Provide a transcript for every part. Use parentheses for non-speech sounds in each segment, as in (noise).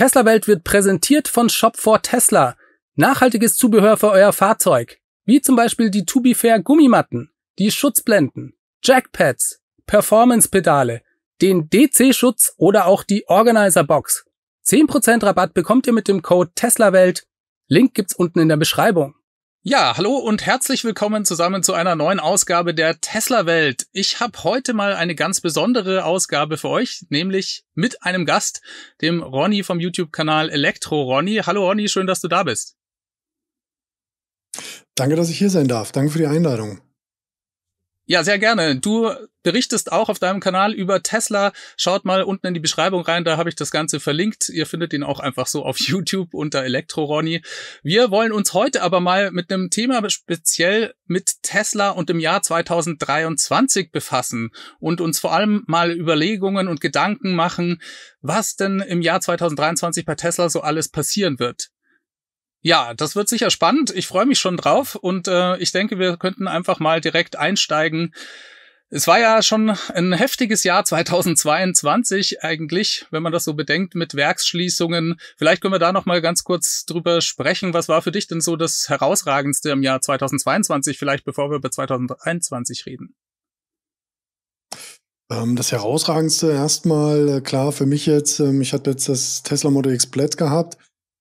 Tesla-Welt wird präsentiert von Shop for Tesla. Nachhaltiges Zubehör für euer Fahrzeug. Wie zum Beispiel die Tubifair Gummimatten, die Schutzblenden, Jackpads, Performance-Pedale, den DC-Schutz oder auch die Organizer-Box. 10% Rabatt bekommt ihr mit dem Code TESLAWELT. Link gibt's unten in der Beschreibung. Ja, hallo und herzlich willkommen zusammen zu einer neuen Ausgabe der Tesla Welt. Ich habe heute mal eine ganz besondere Ausgabe für euch, nämlich mit einem Gast, dem Ronny vom YouTube-Kanal Elektro Ronny. Hallo Ronny, schön, dass du da bist. Danke, dass ich hier sein darf. Danke für die Einladung. Ja, sehr gerne. Du berichtest auch auf deinem Kanal über Tesla. Schaut mal unten in die Beschreibung rein, da habe ich das Ganze verlinkt. Ihr findet ihn auch einfach so auf (laughs) YouTube unter Elektro-Ronny. Wir wollen uns heute aber mal mit einem Thema speziell mit Tesla und dem Jahr 2023 befassen und uns vor allem mal Überlegungen und Gedanken machen, was denn im Jahr 2023 bei Tesla so alles passieren wird. Ja, das wird sicher spannend. Ich freue mich schon drauf und äh, ich denke, wir könnten einfach mal direkt einsteigen. Es war ja schon ein heftiges Jahr 2022 eigentlich, wenn man das so bedenkt mit Werksschließungen. Vielleicht können wir da noch mal ganz kurz drüber sprechen. Was war für dich denn so das herausragendste im Jahr 2022? Vielleicht bevor wir über 2023 reden. Ähm, das herausragendste erstmal äh, klar für mich jetzt. Ähm, ich hatte jetzt das Tesla Model X Plaid gehabt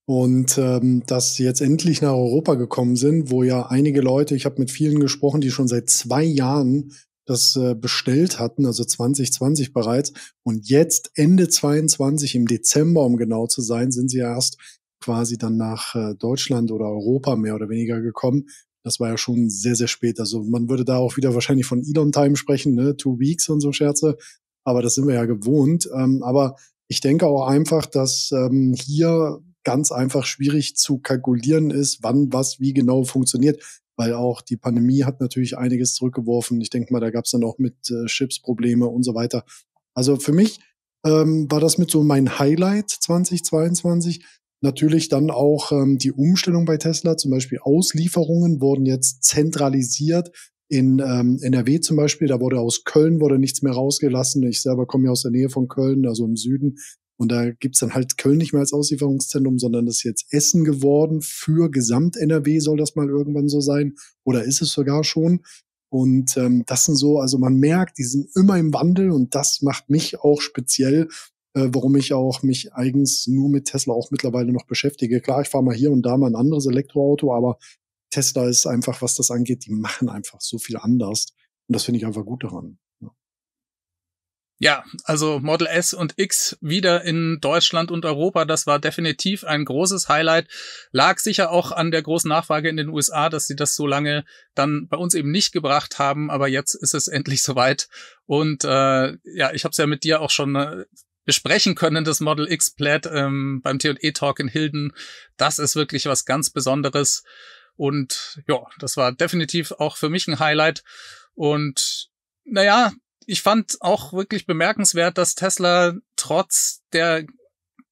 und ähm, dass sie jetzt endlich nach Europa gekommen sind, wo ja einige Leute, ich habe mit vielen gesprochen, die schon seit zwei Jahren das äh, bestellt hatten, also 2020 bereits. Und jetzt Ende 22 im Dezember, um genau zu sein, sind sie ja erst quasi dann nach äh, Deutschland oder Europa mehr oder weniger gekommen. Das war ja schon sehr, sehr spät. Also man würde da auch wieder wahrscheinlich von Elon Time sprechen, ne? Two Weeks und so Scherze. Aber das sind wir ja gewohnt. Ähm, aber ich denke auch einfach, dass ähm, hier ganz einfach schwierig zu kalkulieren ist, wann was wie genau funktioniert, weil auch die Pandemie hat natürlich einiges zurückgeworfen. Ich denke mal, da gab es dann auch mit äh, Chips Probleme und so weiter. Also für mich ähm, war das mit so mein Highlight 2022. Natürlich dann auch ähm, die Umstellung bei Tesla, zum Beispiel Auslieferungen wurden jetzt zentralisiert in ähm, NRW zum Beispiel, da wurde aus Köln wurde nichts mehr rausgelassen. Ich selber komme ja aus der Nähe von Köln, also im Süden. Und da gibt's dann halt Köln nicht mehr als Auslieferungszentrum, sondern das ist jetzt Essen geworden. Für Gesamt-NRW soll das mal irgendwann so sein. Oder ist es sogar schon. Und ähm, das sind so, also man merkt, die sind immer im Wandel und das macht mich auch speziell, äh, warum ich auch mich eigens nur mit Tesla auch mittlerweile noch beschäftige. Klar, ich fahre mal hier und da mal ein anderes Elektroauto, aber Tesla ist einfach, was das angeht, die machen einfach so viel anders. Und das finde ich einfach gut daran. Ja, also Model S und X wieder in Deutschland und Europa, das war definitiv ein großes Highlight. Lag sicher auch an der großen Nachfrage in den USA, dass sie das so lange dann bei uns eben nicht gebracht haben, aber jetzt ist es (laughs) endlich soweit. Und äh, ja, ich habe es ja mit dir auch schon äh, besprechen können, das Model X Plaid ähm, beim T&E-Talk in Hilden. Das ist wirklich was ganz Besonderes. Und ja, das war definitiv auch für mich ein Highlight. Und naja, ich fand auch wirklich bemerkenswert, dass Tesla trotz der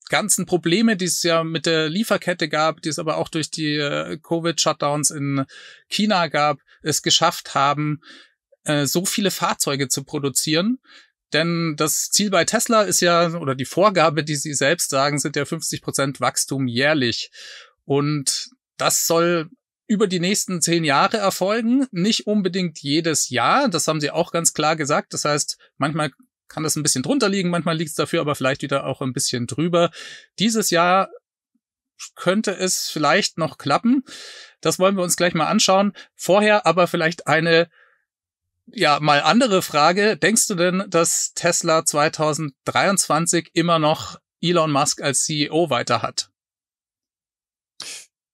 ganzen Probleme, die es ja mit der Lieferkette gab, die es aber auch durch die äh, Covid-Shutdowns in China gab, es geschafft haben, äh, so viele Fahrzeuge zu produzieren. Denn das Ziel bei Tesla ist ja, oder die Vorgabe, die sie selbst sagen, sind ja 50 Prozent Wachstum jährlich. Und das soll über die nächsten zehn Jahre erfolgen, nicht unbedingt jedes Jahr. Das haben sie auch ganz klar gesagt. Das heißt, manchmal kann das ein bisschen drunter liegen, manchmal liegt es dafür aber vielleicht wieder auch ein bisschen drüber. Dieses Jahr könnte es vielleicht noch klappen. Das wollen wir uns gleich mal anschauen. Vorher aber vielleicht eine ja, mal andere Frage. Denkst du denn, dass Tesla 2023 immer noch Elon Musk als CEO weiter hat?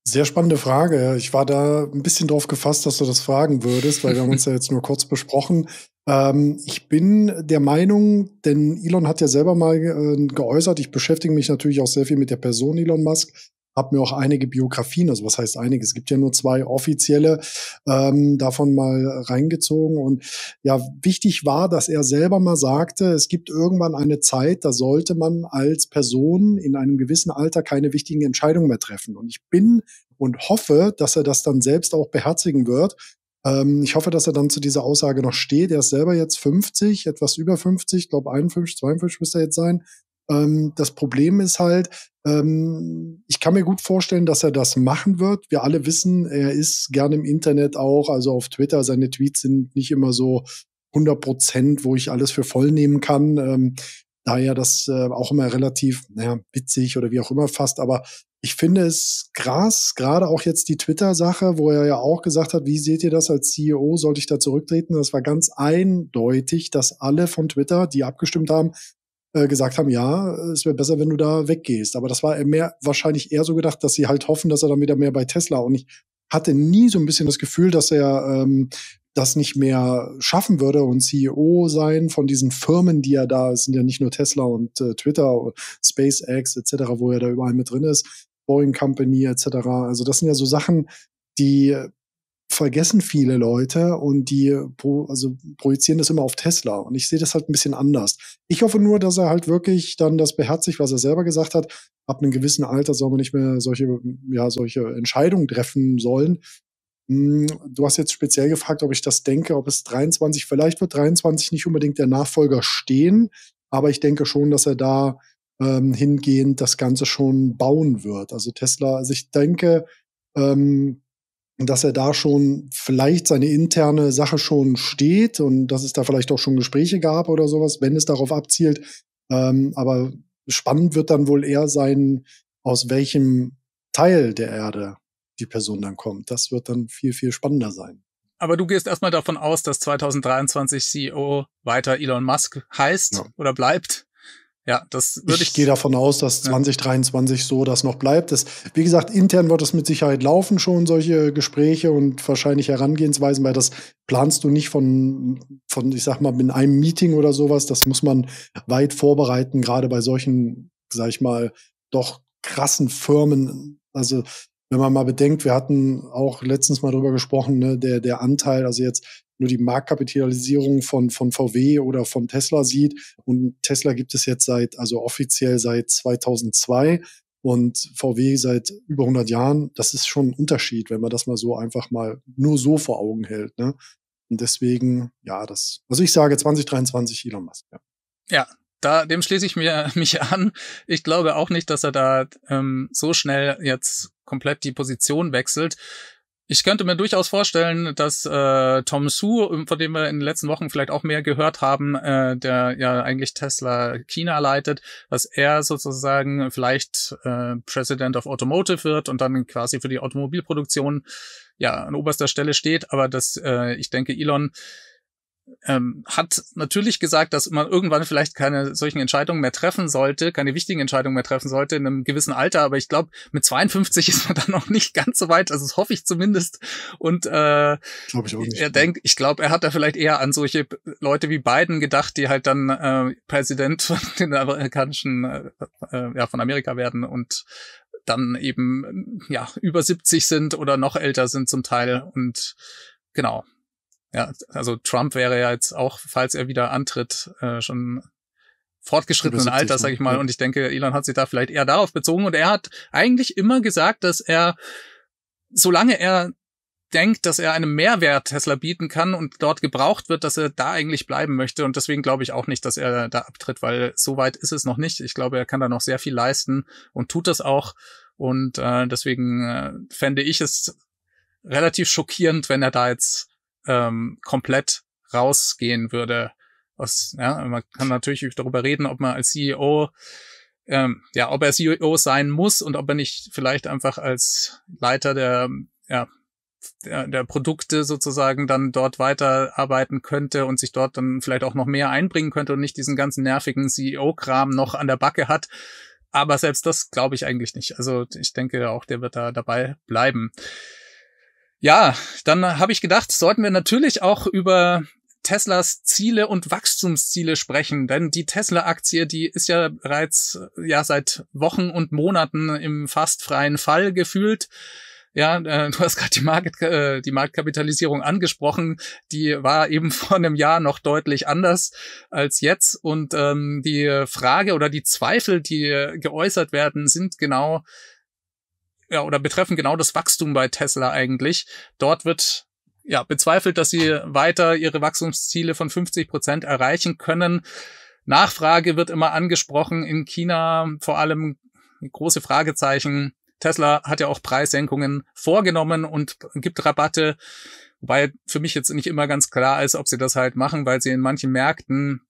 Sehr spannende Frage. Ich war da ein bisschen drauf gefasst, dass du das fragen würdest, weil wir haben uns (laughs) ja jetzt nur kurz besprochen. Ähm, ich bin der Meinung, denn Elon hat ja selber mal äh, geäußert, ich beschäftige mich natürlich auch sehr viel mit der Person Elon Musk, habe mir auch einige Biografien, also was heißt einige, es gibt ja nur zwei offizielle, ähm, davon mal reingezogen. Und ja, wichtig war, dass er selber mal sagte, es gibt irgendwann eine Zeit, da sollte man als Person in einem gewissen Alter keine wichtigen Entscheidungen mehr treffen. Und ich bin und hoffe, dass er das dann selbst auch beherzigen wird. Ähm, ich hoffe, dass er dann zu dieser Aussage noch steht. Er ist selber jetzt 50, etwas über 50, glaube 51, 52 müsste er jetzt sein. Ähm, das Problem ist halt, ähm, ich kann mir gut vorstellen, dass er das machen wird. Wir alle wissen, er ist gerne im Internet auch, also auf Twitter. Seine Tweets sind nicht immer so 100 Prozent, wo ich alles für voll nehmen kann. Ähm, daher das äh, auch immer relativ, naja, witzig oder wie auch immer fast, aber ich finde es krass, gerade auch jetzt die Twitter-Sache, wo er ja auch gesagt hat, wie seht ihr das als CEO, sollte ich da zurücktreten? Das war ganz eindeutig, dass alle von Twitter, die abgestimmt haben, äh, gesagt haben, ja, es wäre besser, wenn du da weggehst. Aber das war mehr wahrscheinlich eher so gedacht, dass sie halt hoffen, dass er dann wieder mehr bei Tesla und ich hatte nie so ein bisschen das Gefühl, dass er ähm, das nicht mehr schaffen würde und CEO sein von diesen Firmen, die ja da sind ja nicht nur Tesla und äh, Twitter, SpaceX etc., wo er da überall mit drin ist, Boeing Company etc. Also das sind ja so Sachen, die vergessen viele Leute und die pro, also projizieren das immer auf Tesla. Und ich sehe das halt ein bisschen anders. Ich hoffe nur, dass er halt wirklich dann das beherzigt, was er selber gesagt hat. Ab einem gewissen Alter soll man nicht mehr solche, ja, solche Entscheidungen treffen sollen. Hm, du hast jetzt speziell gefragt, ob ich das denke, ob es 23, vielleicht wird 23 nicht unbedingt der Nachfolger stehen, aber ich denke schon, dass er da ähm, hingehend das Ganze schon bauen wird. Also Tesla, also ich denke, ähm, dass er da schon vielleicht seine interne Sache schon steht und dass es da vielleicht auch schon Gespräche gab oder sowas, wenn es darauf abzielt. Ähm, aber spannend wird dann wohl eher sein, aus welchem Teil der Erde die Person dann kommt. Das wird dann viel, viel spannender sein. Aber du gehst erstmal davon aus, dass 2023 CEO weiter Elon Musk heißt ja. oder bleibt? Ja, das würde ich. Ich gehe davon aus, dass 2023 ja. so das noch bleibt. Das, wie gesagt, intern wird es mit Sicherheit laufen, schon solche Gespräche und wahrscheinlich Herangehensweisen, weil das planst du nicht von, von, ich sag mal, in einem Meeting oder sowas. Das muss man weit vorbereiten, gerade bei solchen, sag ich mal, doch krassen Firmen. Also wenn man mal bedenkt, wir hatten auch letztens mal drüber gesprochen, ne, der, der Anteil, also jetzt nur die Marktkapitalisierung von, von VW oder von Tesla sieht. Und Tesla gibt es jetzt seit, also offiziell seit 2002 und VW seit über 100 Jahren. Das ist schon ein Unterschied, wenn man das mal so einfach mal nur so vor Augen hält. Ne? Und deswegen, ja, das, also ich sage 2023 Elon Musk. Ja. ja. Da, dem schließe ich mir (laughs) mich an. Ich glaube auch nicht, dass er da ähm, so schnell jetzt komplett die Position wechselt. Ich könnte mir durchaus vorstellen, dass äh, Tom Su, ähm, von dem wir in den letzten Wochen vielleicht auch mehr gehört haben, äh, der ja eigentlich Tesla China leitet, dass er sozusagen vielleicht äh, President of Automotive wird und dann quasi für die Automobilproduktion ja an oberster Stelle steht. Aber dass äh, ich denke, Elon ähm, hat natürlich gesagt, dass man irgendwann vielleicht keine solchen Entscheidungen mehr treffen sollte, keine wichtigen Entscheidungen mehr treffen sollte in einem gewissen Alter. Aber ich glaube, mit 52 (laughs) ist man dann noch nicht ganz so weit. Also das hoffe ich zumindest. Und äh, glaub ich auch nicht. ich glaube, er hat da vielleicht eher an solche Leute wie Biden gedacht, die halt dann äh, Präsident von (laughs) den amerikanischen, äh, äh ja, von Amerika werden und dann eben ja über 70 sind oder noch älter sind zum Teil und genau ja, also Trump wäre ja jetzt auch, falls er wieder antritt, äh, schon fortgeschrittenen Alter, ne? sage ich mal. Ja. Und ich denke, Elon hat sich da vielleicht eher darauf bezogen. Und er hat eigentlich immer gesagt, dass er, solange er denkt, dass er einen Mehrwert Tesla bieten kann und dort gebraucht wird, dass er da eigentlich bleiben möchte. Und deswegen glaube ich auch nicht, dass er da abtritt, weil so weit ist es noch nicht. Ich glaube, er kann da noch sehr viel leisten und tut das auch. Und äh, deswegen äh, fände ich es relativ schockierend, wenn er da jetzt ähm, komplett rausgehen würde. Aus, ja, man kann natürlich darüber reden, ob man als CEO, ähm, ja, ob er CEO sein muss und ob er nicht vielleicht einfach als Leiter der, ja, der, der Produkte sozusagen dann dort weiterarbeiten könnte und sich dort dann vielleicht auch noch mehr einbringen könnte und nicht diesen ganzen nervigen CEO-Kram noch an der Backe hat. Aber selbst das glaube ich eigentlich nicht. Also ich denke auch, der wird da dabei bleiben. Ja, dann habe ich gedacht, sollten wir natürlich auch über Teslas Ziele und Wachstumsziele sprechen, denn die Tesla-Aktie, die ist ja bereits ja seit Wochen und Monaten im fast freien Fall gefühlt. Ja, äh, du hast gerade die, Market, äh, die Marktkapitalisierung angesprochen. Die war eben (laughs) vor einem Jahr noch deutlich anders als jetzt. Und ähm, die Frage oder die Zweifel, die geäußert werden, sind genau ja, oder betreffen genau das Wachstum bei Tesla eigentlich. Dort wird ja bezweifelt, dass sie weiter ihre Wachstumsziele von 50 Prozent erreichen können. Nachfrage wird immer angesprochen. In China vor allem große Fragezeichen. Tesla hat ja auch Preissenkungen vorgenommen und gibt Rabatte, wobei für mich jetzt nicht immer ganz klar ist, ob sie das halt machen, weil sie in manchen Märkten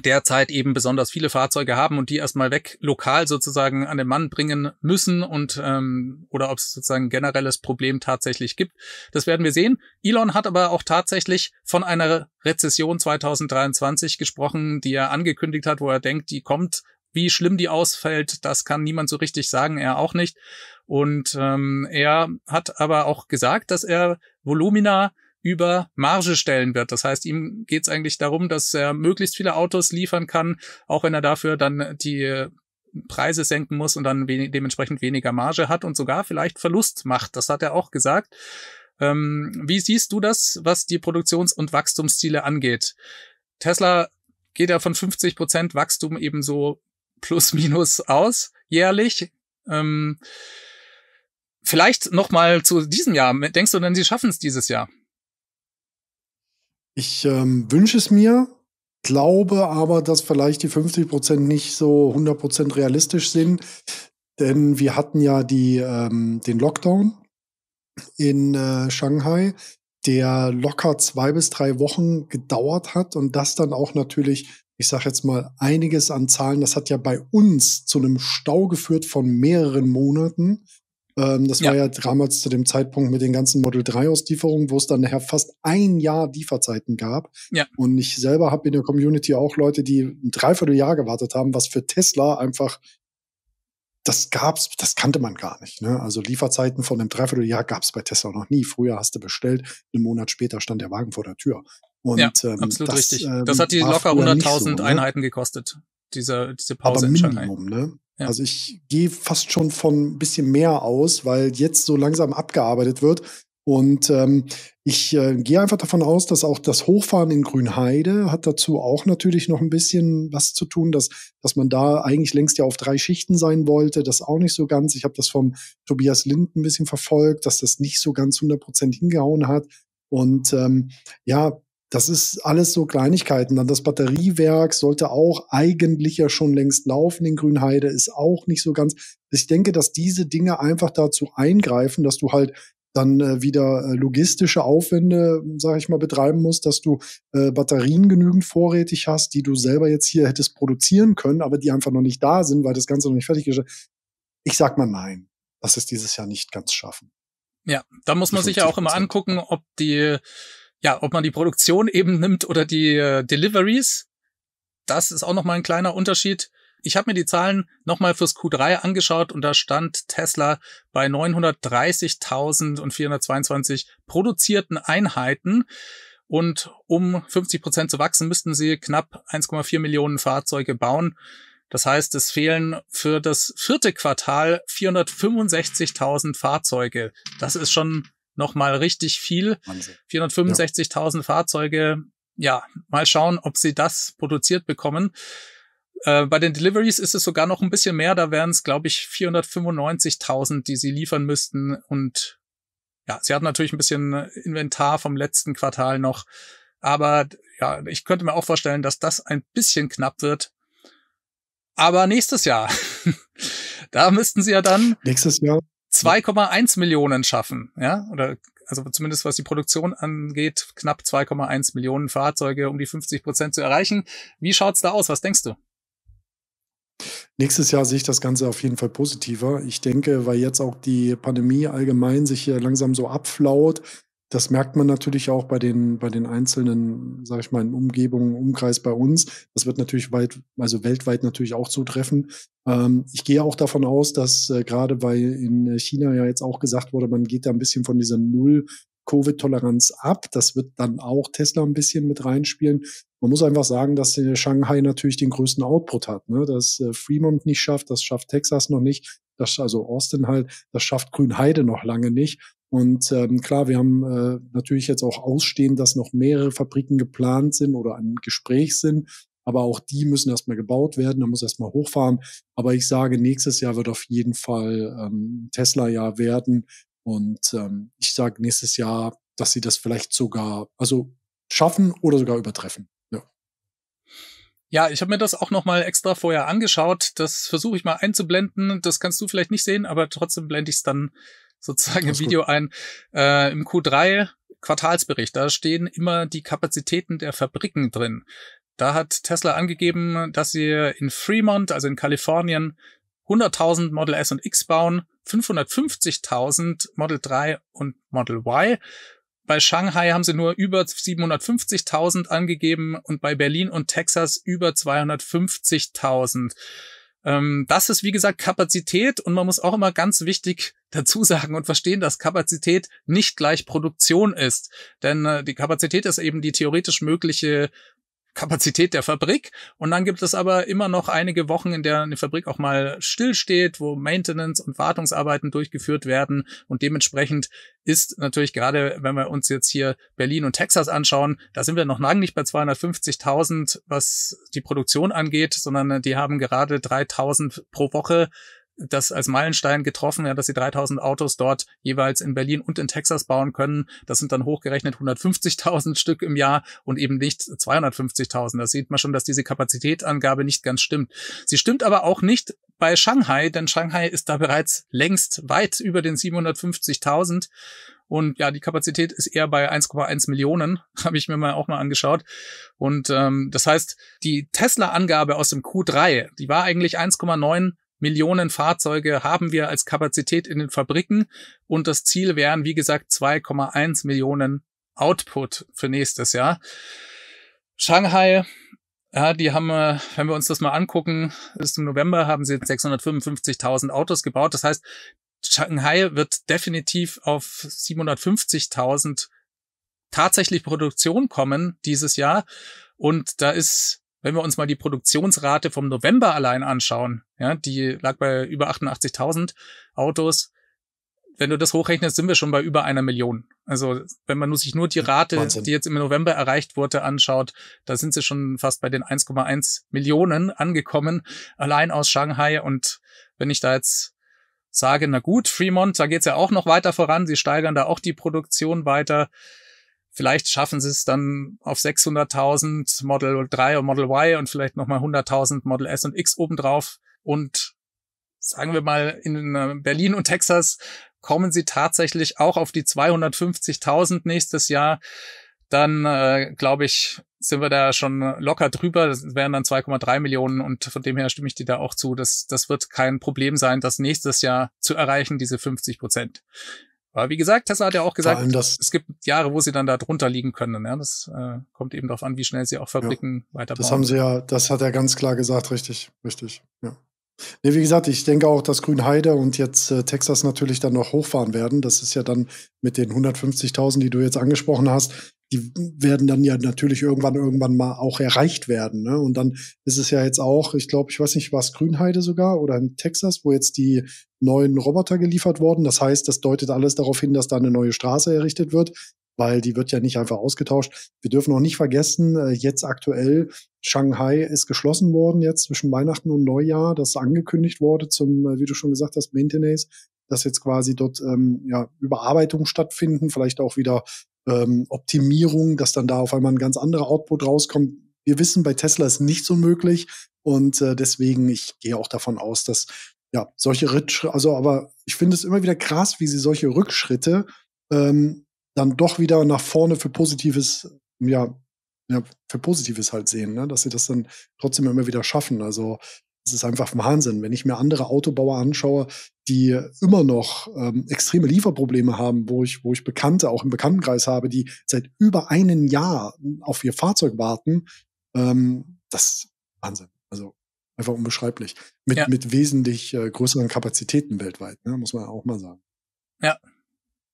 derzeit eben besonders viele Fahrzeuge haben und die erstmal weg lokal sozusagen an den Mann bringen müssen und ähm, oder ob es sozusagen generelles Problem tatsächlich gibt. Das werden wir sehen. Elon hat aber auch tatsächlich von einer Rezession 2023 gesprochen, die er angekündigt hat, wo er denkt, die kommt. Wie schlimm die ausfällt, das kann niemand so richtig sagen, er auch nicht. Und ähm, er hat aber auch gesagt, dass er Volumina über Marge stellen wird. Das heißt, ihm geht es eigentlich darum, dass er möglichst viele Autos liefern kann, auch wenn er dafür dann die Preise senken muss und dann we dementsprechend weniger Marge hat und sogar vielleicht Verlust macht. Das hat er auch gesagt. Ähm, wie siehst du das, was die Produktions- und Wachstumsziele angeht? Tesla geht ja von 50 Prozent Wachstum ebenso plus minus aus jährlich. Ähm, vielleicht noch mal zu diesem Jahr. Denkst du denn, sie schaffen es dieses Jahr? Ich ähm, wünsche es mir, glaube aber, dass vielleicht die 50 Prozent nicht so 100 Prozent realistisch sind, denn wir hatten ja die, ähm, den Lockdown in äh, Shanghai, der locker zwei bis drei Wochen gedauert hat und das dann auch natürlich, ich sage jetzt mal, einiges an Zahlen, das hat ja bei uns zu einem Stau geführt von mehreren Monaten. Ähm, das ja. war ja damals zu dem Zeitpunkt mit den ganzen Model 3 Auslieferungen, wo es dann nachher fast ein Jahr Lieferzeiten gab. Ja. Und ich selber habe in der Community auch Leute, die ein Dreivierteljahr gewartet haben, was für Tesla einfach das gab's, das kannte man gar nicht. Ne? Also Lieferzeiten von einem Dreivierteljahr gab's bei Tesla noch nie. Früher hast du bestellt, einen Monat später stand der Wagen vor der Tür. Und, ja, ähm, absolut das, richtig. Ähm, das hat die locker 100.000 so, ne? Einheiten ne? gekostet, diese, diese Pause Aber Minimum, in Shanghai. Ne? Ja. Also ich gehe fast schon von ein bisschen mehr aus, weil jetzt so langsam abgearbeitet wird. Und ähm, ich äh, gehe einfach davon aus, dass auch das Hochfahren in Grünheide hat dazu auch natürlich noch ein bisschen was zu tun, dass, dass man da eigentlich längst ja auf drei Schichten sein wollte, das auch nicht so ganz. Ich habe das vom Tobias Lind ein bisschen verfolgt, dass das nicht so ganz 100% hingehauen hat. Und ähm, ja, das ist alles so Kleinigkeiten. Dann das Batteriewerk sollte auch eigentlich ja schon längst laufen in Grünheide, ist auch nicht so ganz. Ich denke, dass diese Dinge einfach dazu eingreifen, dass du halt dann äh, wieder äh, logistische Aufwände, sage ich mal, betreiben musst, dass du äh, Batterien genügend vorrätig hast, die du selber jetzt hier hättest produzieren können, aber die einfach noch nicht da sind, weil das Ganze noch nicht fertig ist. Ich sag mal nein, das ist dieses Jahr nicht ganz schaffen. Ja, da muss man sich ja auch immer angucken, ob die ja, ob man die Produktion eben nimmt oder die äh, Deliveries, das ist auch nochmal ein kleiner Unterschied. Ich habe mir die Zahlen nochmal fürs Q3 angeschaut und da stand Tesla bei 930.422 produzierten Einheiten. Und um 50 Prozent zu wachsen, müssten sie knapp 1,4 Millionen Fahrzeuge bauen. Das heißt, es fehlen für das vierte Quartal 465.000 Fahrzeuge. Das ist schon nochmal richtig viel. 465.000 ja. Fahrzeuge. Ja, mal schauen, ob sie das produziert bekommen. Äh, bei den Deliveries ist es sogar noch ein bisschen mehr. Da wären es, glaube ich, 495.000, die sie liefern müssten. Und ja, sie hatten natürlich ein bisschen äh, Inventar vom letzten Quartal noch. Aber ja, ich könnte mir auch vorstellen, dass das ein bisschen knapp wird. Aber nächstes Jahr. (laughs) da müssten sie ja dann. Nächstes Jahr 2,1 Millionen schaffen, ja, oder also zumindest was die Produktion angeht, knapp 2,1 Millionen Fahrzeuge, um die 50 Prozent zu erreichen. Wie schaut's da aus? Was denkst du? Nächstes Jahr sehe ich das Ganze auf jeden Fall positiver. Ich denke, weil jetzt auch die Pandemie allgemein sich hier langsam so abflaut, das merkt man natürlich auch bei den, bei den einzelnen, sage ich mal, Umgebungen, Umkreis bei uns. Das wird natürlich weit, also weltweit natürlich auch zutreffen. Ähm, ich gehe auch davon aus, dass äh, gerade weil in China ja jetzt auch gesagt wurde, man geht da ein bisschen von dieser Null Covid-Toleranz ab. Das wird dann auch Tesla ein bisschen mit reinspielen. Man muss einfach sagen, dass Shanghai natürlich den größten Output hat. Ne? Dass äh, Fremont nicht schafft, das schafft Texas noch nicht, das also Austin halt, das schafft Grünheide noch lange nicht. Und ähm, klar, wir haben äh, natürlich jetzt auch ausstehen, dass noch mehrere Fabriken geplant sind oder ein Gespräch sind. Aber auch die müssen erstmal gebaut werden, da muss erstmal hochfahren. Aber ich sage, nächstes Jahr wird auf jeden Fall ähm, Tesla-Jahr werden. Und ähm, ich sage nächstes Jahr, dass sie das vielleicht sogar, also schaffen oder sogar übertreffen. Ja, ja ich habe mir das auch nochmal extra vorher angeschaut. Das versuche ich mal einzublenden. Das kannst du vielleicht nicht sehen, aber trotzdem blende ich es dann sozusagen im Video gut. ein. Äh, Im Q3 Quartalsbericht, da stehen immer die Kapazitäten der Fabriken drin. Da hat Tesla angegeben, dass sie in Fremont, also in Kalifornien, 100.000 Model S und X bauen, 550.000 Model 3 und Model Y. Bei Shanghai haben sie nur über 750.000 angegeben und bei Berlin und Texas über 250.000. Ähm, das ist, wie gesagt, Kapazität und man muss auch immer ganz wichtig (laughs) dazu sagen und verstehen, dass Kapazität nicht gleich Produktion ist. Denn äh, die Kapazität ist eben die theoretisch mögliche Kapazität der Fabrik. Und dann gibt es aber immer noch einige Wochen, in der eine Fabrik auch mal stillsteht, wo Maintenance und Wartungsarbeiten durchgeführt werden. Und dementsprechend ist natürlich gerade, wenn wir uns jetzt hier Berlin und Texas anschauen, da sind wir noch lange nicht bei 250.000, was die Produktion angeht, sondern die haben gerade 3.000 pro Woche das als Meilenstein getroffen, ja, dass sie 3000 Autos dort jeweils in Berlin und in Texas bauen können. Das sind dann hochgerechnet 150.000 Stück im Jahr und eben nicht 250.000. Das sieht man schon, dass diese Kapazitätangabe nicht ganz stimmt. Sie stimmt aber auch nicht bei Shanghai, denn Shanghai ist da bereits längst weit über den 750.000. Und ja, die Kapazität ist eher bei 1,1 Millionen, (laughs) habe ich mir mal auch mal angeschaut. Und ähm, das heißt, die Tesla-Angabe aus dem Q3, die war eigentlich 1,9 Millionen Fahrzeuge haben wir als Kapazität in den Fabriken und das Ziel wären, wie gesagt, 2,1 Millionen Output für nächstes Jahr. Shanghai, ja, die haben, wenn wir uns das mal angucken, bis zum November haben sie 655.000 Autos gebaut. Das heißt, Shanghai wird definitiv auf 750.000 tatsächlich Produktion kommen dieses Jahr. Und da ist wenn wir uns mal die Produktionsrate vom November allein anschauen, ja, die lag bei über 88.000 Autos. Wenn du das hochrechnest, sind wir schon bei über einer Million. Also wenn man sich nur die Rate, Wahnsinn. die jetzt im November erreicht wurde, anschaut, da sind sie schon fast bei den 1,1 Millionen angekommen, allein aus Shanghai. Und wenn ich da jetzt sage, na gut, Fremont, da geht's ja auch noch weiter voran, sie steigern da auch die Produktion weiter. Vielleicht schaffen sie es dann auf 600.000 Model 3 und Model Y und vielleicht nochmal 100.000 Model S und X obendrauf. Und sagen wir mal, in äh, Berlin und Texas kommen sie tatsächlich auch auf die 250.000 nächstes Jahr. Dann, äh, glaube ich, sind wir da schon locker drüber. Das wären dann 2,3 Millionen und von dem her stimme ich dir da auch zu. Das, das wird kein Problem sein, das nächstes Jahr zu erreichen, diese 50 Prozent. Aber wie gesagt, Tesla hat ja auch gesagt, es gibt Jahre, wo sie dann da drunter liegen können. Ja, ne? das äh, kommt eben darauf an, wie schnell sie auch Fabriken ja, weiterbauen. Das haben sie ja, das hat er ganz klar gesagt, richtig, richtig. Ja. Nee, wie gesagt, ich denke auch, dass Grünheide und jetzt äh, Texas natürlich dann noch hochfahren werden. Das ist ja dann mit den 150.000, die du jetzt angesprochen hast, die werden dann ja natürlich irgendwann irgendwann mal auch erreicht werden. Ne? Und dann ist es ja jetzt auch, ich glaube, ich weiß nicht, war es Grünheide sogar oder in Texas, wo jetzt die neuen Roboter geliefert wurden. Das heißt, das deutet alles darauf hin, dass da eine neue Straße errichtet wird, weil die wird ja nicht einfach ausgetauscht. Wir dürfen auch nicht vergessen, äh, jetzt aktuell, Shanghai ist geschlossen worden jetzt zwischen Weihnachten und Neujahr, das angekündigt wurde zum, äh, wie du schon gesagt hast, Maintenance dass jetzt quasi dort ähm, ja, Überarbeitungen stattfinden, vielleicht auch wieder ähm, Optimierung, dass dann da auf einmal ein ganz anderer Output rauskommt. Wir wissen, bei Tesla ist nicht so möglich und äh, deswegen, ich gehe auch davon aus, dass ja solche Rückschritte, also aber ich finde es immer wieder krass, wie sie solche Rückschritte ähm, dann doch wieder nach vorne für Positives, ja, ja für Positives halt sehen, ne? dass sie das dann trotzdem immer wieder schaffen. Also es ist einfach Wahnsinn. Wenn ich mir andere Autobauer anschaue, die immer noch ähm, extreme Lieferprobleme haben, wo ich, wo ich Bekannte auch im Bekanntenkreis habe, die seit über einem Jahr auf ihr Fahrzeug warten, ähm, das ist Wahnsinn. Also einfach unbeschreiblich. Mit, ja. mit wesentlich äh, größeren Kapazitäten weltweit, ne? muss man auch mal sagen. Ja.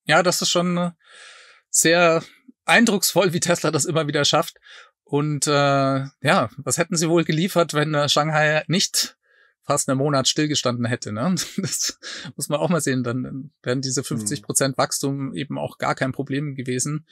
Ja, das ist schon äh, sehr eindrucksvoll, wie Tesla das immer wieder schafft. Und äh, ja, was hätten sie wohl geliefert, wenn äh, Shanghai nicht fast einen Monat stillgestanden hätte? Ne? (laughs) Das muss man auch mal sehen. Dann äh, wären diese 50 mhm. Prozent Wachstum eben auch gar kein Problem gewesen.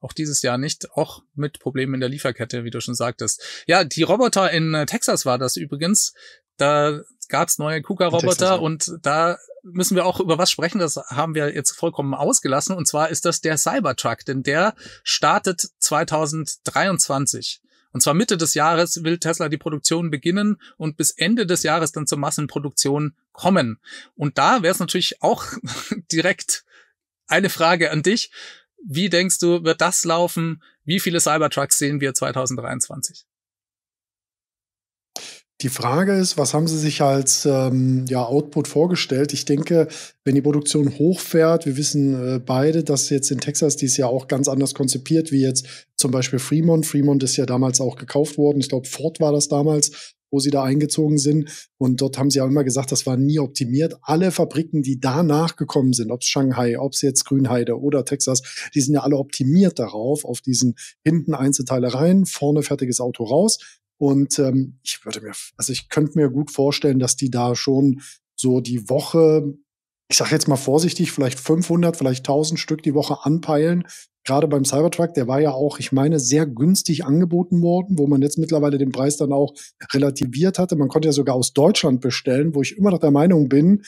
Auch dieses Jahr nicht, auch mit Problemen in der Lieferkette, wie du schon sagtest. Ja, die Roboter in äh, Texas war das übrigens, da gab's neue KUKA-Roboter und da müssen wir auch über was sprechen, das haben wir jetzt vollkommen ausgelassen. Und zwar ist das der Cybertruck, denn der startet 2023. Und zwar Mitte des Jahres will Tesla die Produktion beginnen und bis Ende des Jahres dann zur Massenproduktion kommen. Und da wäre es natürlich auch (laughs) direkt eine Frage an dich. Wie denkst du, wird das laufen? Wie viele Cybertrucks sehen wir 2023? Die Frage ist, was haben Sie sich als ähm, ja, Output vorgestellt? Ich denke, wenn die Produktion hochfährt, wir wissen äh, beide, dass jetzt in Texas dies ja auch ganz anders konzipiert, wie jetzt zum Beispiel Fremont. Fremont ist ja damals auch gekauft worden. Ich glaube, Ford war das damals, wo sie da eingezogen sind. Und dort haben sie ja immer gesagt, das war nie optimiert. Alle Fabriken, die danach gekommen sind, ob es Shanghai, ob es jetzt Grünheide oder Texas, die sind ja alle optimiert darauf, auf diesen hinten Einzelteile rein, vorne fertiges Auto raus. Und ähm, ich würde mir, also ich könnte mir gut vorstellen, dass die da schon so die Woche, ich sage jetzt mal vorsichtig, vielleicht 500, vielleicht 1000 Stück die Woche anpeilen. Gerade beim Cybertruck, der war ja auch, ich meine, sehr günstig angeboten worden, wo man jetzt mittlerweile den Preis dann auch relativiert hatte. Man konnte ja sogar aus Deutschland bestellen, wo ich immer noch der Meinung bin,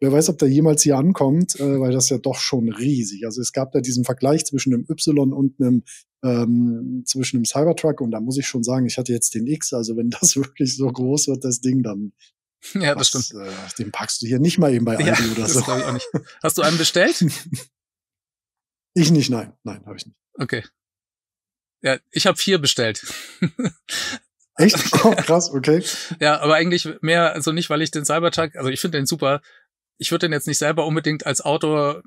Wer weiß, ob der jemals hier ankommt, äh, weil das ja doch schon riesig. Also es gab da diesen Vergleich zwischen einem Y und einem ähm, zwischen dem Cybertruck und da muss ich schon sagen, ich hatte jetzt den X, also wenn das (laughs) wirklich so groß wird, das Ding, dann ja, das was, stimmt. Äh, den packst du hier nicht mal eben bei Aldi ja, oder so. Das ich auch nicht. Hast du einen bestellt? (laughs) ich nicht, nein. Nein, habe ich nicht. Okay. Ja, ich habe vier bestellt. Echt? (laughs) Oh, krass, okay. ja, aber eigentlich mehr, also nicht, weil ich den Cybertruck, also ich finde den super. Ich würde den jetzt nicht selber unbedingt als Auto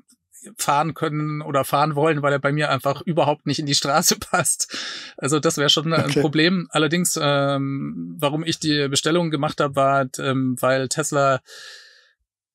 fahren können oder fahren wollen, weil er bei mir einfach überhaupt nicht in die Straße (laughs) passt. Also das wäre schon okay. ein Problem. Allerdings, ähm, warum ich die Bestellung gemacht habe, war, ähm, weil Tesla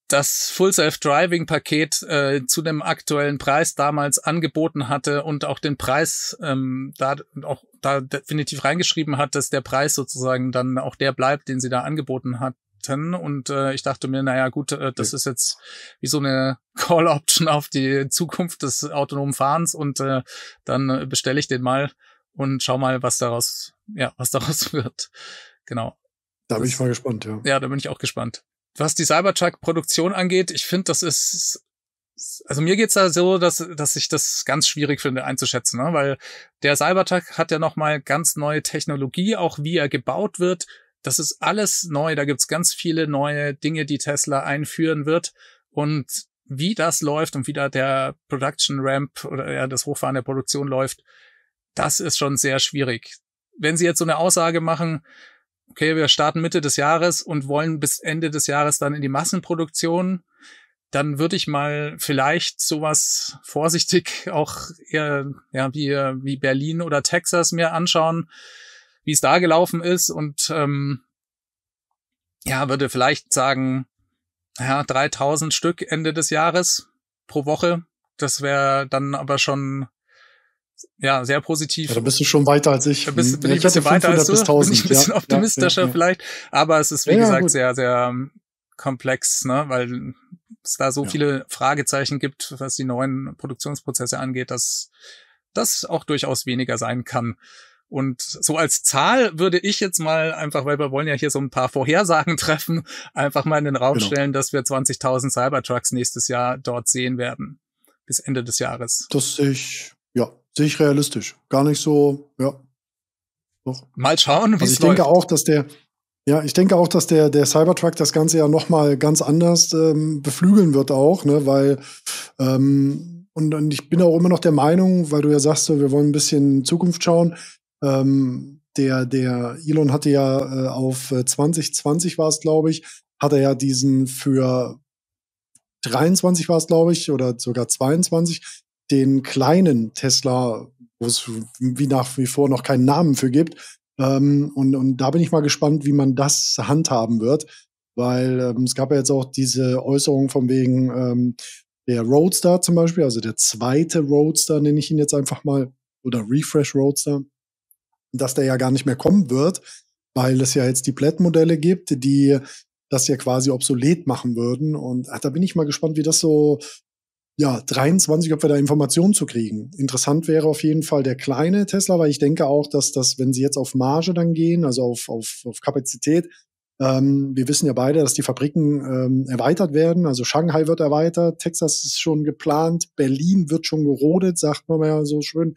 das Full Self Driving Paket äh, zu dem aktuellen Preis damals angeboten hatte und auch den Preis ähm, da auch da definitiv reingeschrieben hat, dass der Preis sozusagen dann auch der bleibt, den sie da angeboten hat, hatten. Und äh, ich dachte mir, naja, gut, äh, das ja. ist jetzt wie so eine (laughs) Call-Option auf die Zukunft des autonomen Fahrens und äh, dann äh, bestelle ich den mal und schau mal, was daraus, ja, was (laughs) daraus wird. Genau. Da bin ich mal gespannt, ja. Ja, da bin ich auch gespannt. Was die Cybertruck-Produktion angeht, ich finde, das ist also mir geht's da so, dass, dass ich das ganz schwierig finde einzuschätzen, ne? weil der Cybertruck hat ja nochmal ganz neue Technologie, auch wie er gebaut wird, das ist alles neu. Da gibt's ganz viele neue Dinge, die Tesla einführen wird. Und wie das läuft und wie da der Production Ramp oder ja, das Hochfahren der Produktion läuft, das ist schon sehr schwierig. Wenn Sie jetzt so eine Aussage machen, okay, wir starten Mitte des Jahres und wollen bis Ende des Jahres dann in die Massenproduktion, dann würde ich mal vielleicht sowas vorsichtig (laughs) auch eher ja, wie, wie Berlin oder Texas mir anschauen, wie es da gelaufen ist und ähm, ja, würde vielleicht sagen, ja, 3000 Stück Ende des Jahres pro Woche. Das wäre dann aber schon ja, sehr positiv. Ja, da bist du schon weiter als ich. Da bist, hm. bin ja, ich, bisschen hatte weiter als du. Bis 1000. Bin ich ein bisschen ja, optimistischer vielleicht. Aber es ist, wie gesagt, gut. sehr, sehr ähm, komplex, ne? weil es da so viele Fragezeichen gibt, was die neuen Produktionsprozesse angeht, dass das auch durchaus weniger sein kann. Und so als Zahl würde ich jetzt mal einfach, weil wir wollen ja hier so ein paar Vorhersagen (laughs) treffen, einfach mal in den Raum genau. stellen, dass wir 20.000 Cybertrucks nächstes Jahr dort sehen werden. Bis Ende des Jahres. Das sehe ich, ja, sehe ich realistisch. Gar nicht so, ja. Doch. Mal schauen, wie also ich läuft. denke auch, dass der, ja, ich denke auch, dass der, der Cybertruck das Ganze ja nochmal ganz anders ähm, beflügeln wird auch, ne, weil ähm, und, und ich bin auch immer noch der Meinung, weil du ja sagst, so, wir wollen ein bisschen in Zukunft schauen, ähm, der, der Elon hatte ja äh, auf 2020 war es, glaube ich, hat er ja diesen für 23 war es, glaube ich, oder sogar 22, den kleinen Tesla, wo es wie nach wie vor noch keinen Namen für gibt. Ähm, und, und da bin ich mal gespannt, wie man das handhaben wird, weil ähm, es gab ja jetzt auch diese Äußerung von wegen ähm, der Roadster zum Beispiel, also der zweite Roadster nenne ich ihn jetzt einfach mal, oder Refresh Roadster, dass der ja gar nicht mehr kommen wird, weil es ja jetzt die Plaid-Modelle gibt, die das ja quasi obsolet machen würden. Und ach, da bin ich mal gespannt, wie das so, ja, 23, ob wir da Informationen zu kriegen. Interessant wäre auf jeden Fall der kleine Tesla, weil ich denke auch, dass das, wenn sie jetzt auf Marge dann gehen, also auf, auf, auf Kapazität, ähm, wir wissen ja beide, dass die Fabriken ähm, erweitert werden. Also Shanghai wird erweitert, Texas ist schon geplant, Berlin wird schon gerodet, sagt man ja so schön.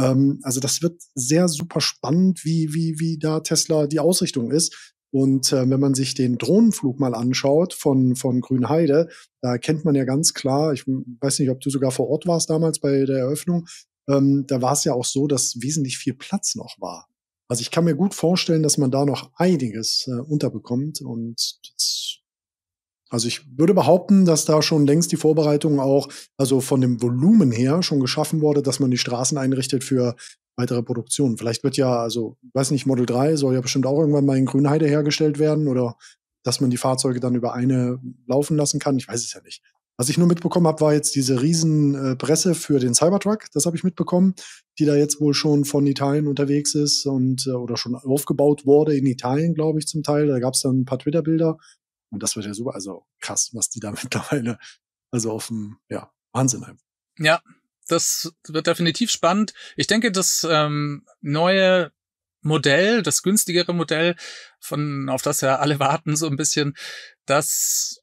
Ähm, also das wird sehr super spannend, wie, wie, wie da Tesla die Ausrichtung ist. Und äh, wenn man sich den Drohnenflug mal anschaut von, von Grünheide, da kennt man ja ganz klar, ich weiß nicht, ob du sogar vor Ort warst damals bei der Eröffnung, ähm, da war es ja auch so, dass wesentlich viel Platz noch war. Also ich kann mir gut vorstellen, dass man da noch einiges äh, unterbekommt und das also ich würde behaupten, dass da schon längst die Vorbereitung auch, also von dem Volumen her schon geschaffen wurde, dass man die Straßen einrichtet für weitere Produktionen. Vielleicht wird ja, also, weiß nicht, Model 3 soll ja bestimmt auch irgendwann mal in Grünheide hergestellt werden oder dass man die Fahrzeuge dann über eine laufen lassen kann. Ich weiß es ja nicht. Was ich nur mitbekommen habe, war jetzt diese riesen äh, Presse für den Cybertruck. Das habe ich mitbekommen, die da jetzt wohl schon von Italien unterwegs ist und äh, oder schon aufgebaut wurde in Italien, glaube ich, zum Teil. Da gab es dann ein paar Twitter-Bilder und das wird ja super, also krass, was die da (laughs) mittlerweile, also auf dem, ja, Wahnsinn einfach. Ja, das wird definitiv spannend. Ich denke, das ähm, neue Modell, das günstigere Modell, von auf das ja alle warten so ein bisschen, das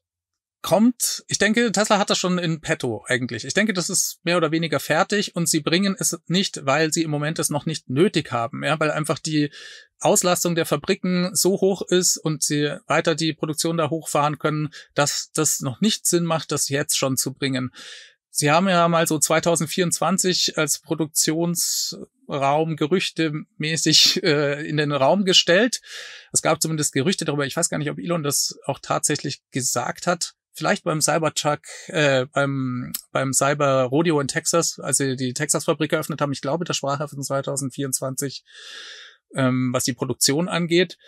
kommt, ich denke, Tesla hat das schon in petto eigentlich. Ich denke, das ist mehr oder weniger fertig und sie bringen es nicht, weil sie im Moment es noch nicht nötig haben, ja, weil einfach die Auslastung der Fabriken so hoch ist und sie weiter die Produktion da hochfahren können, dass das noch nicht Sinn macht, das jetzt schon zu bringen. Sie haben ja mal so 2024 als Produktionsraum gerüchtemäßig äh, in den Raum gestellt. Es gab zumindest Gerüchte darüber. Ich weiß gar nicht, ob Elon das auch tatsächlich gesagt hat vielleicht beim Cybertruck, äh, beim, beim Cyber Rodeo in Texas, als sie die Texas-Fabrik eröffnet haben. Ich glaube, da sprach er von 2024, ähm, was die Produktion angeht.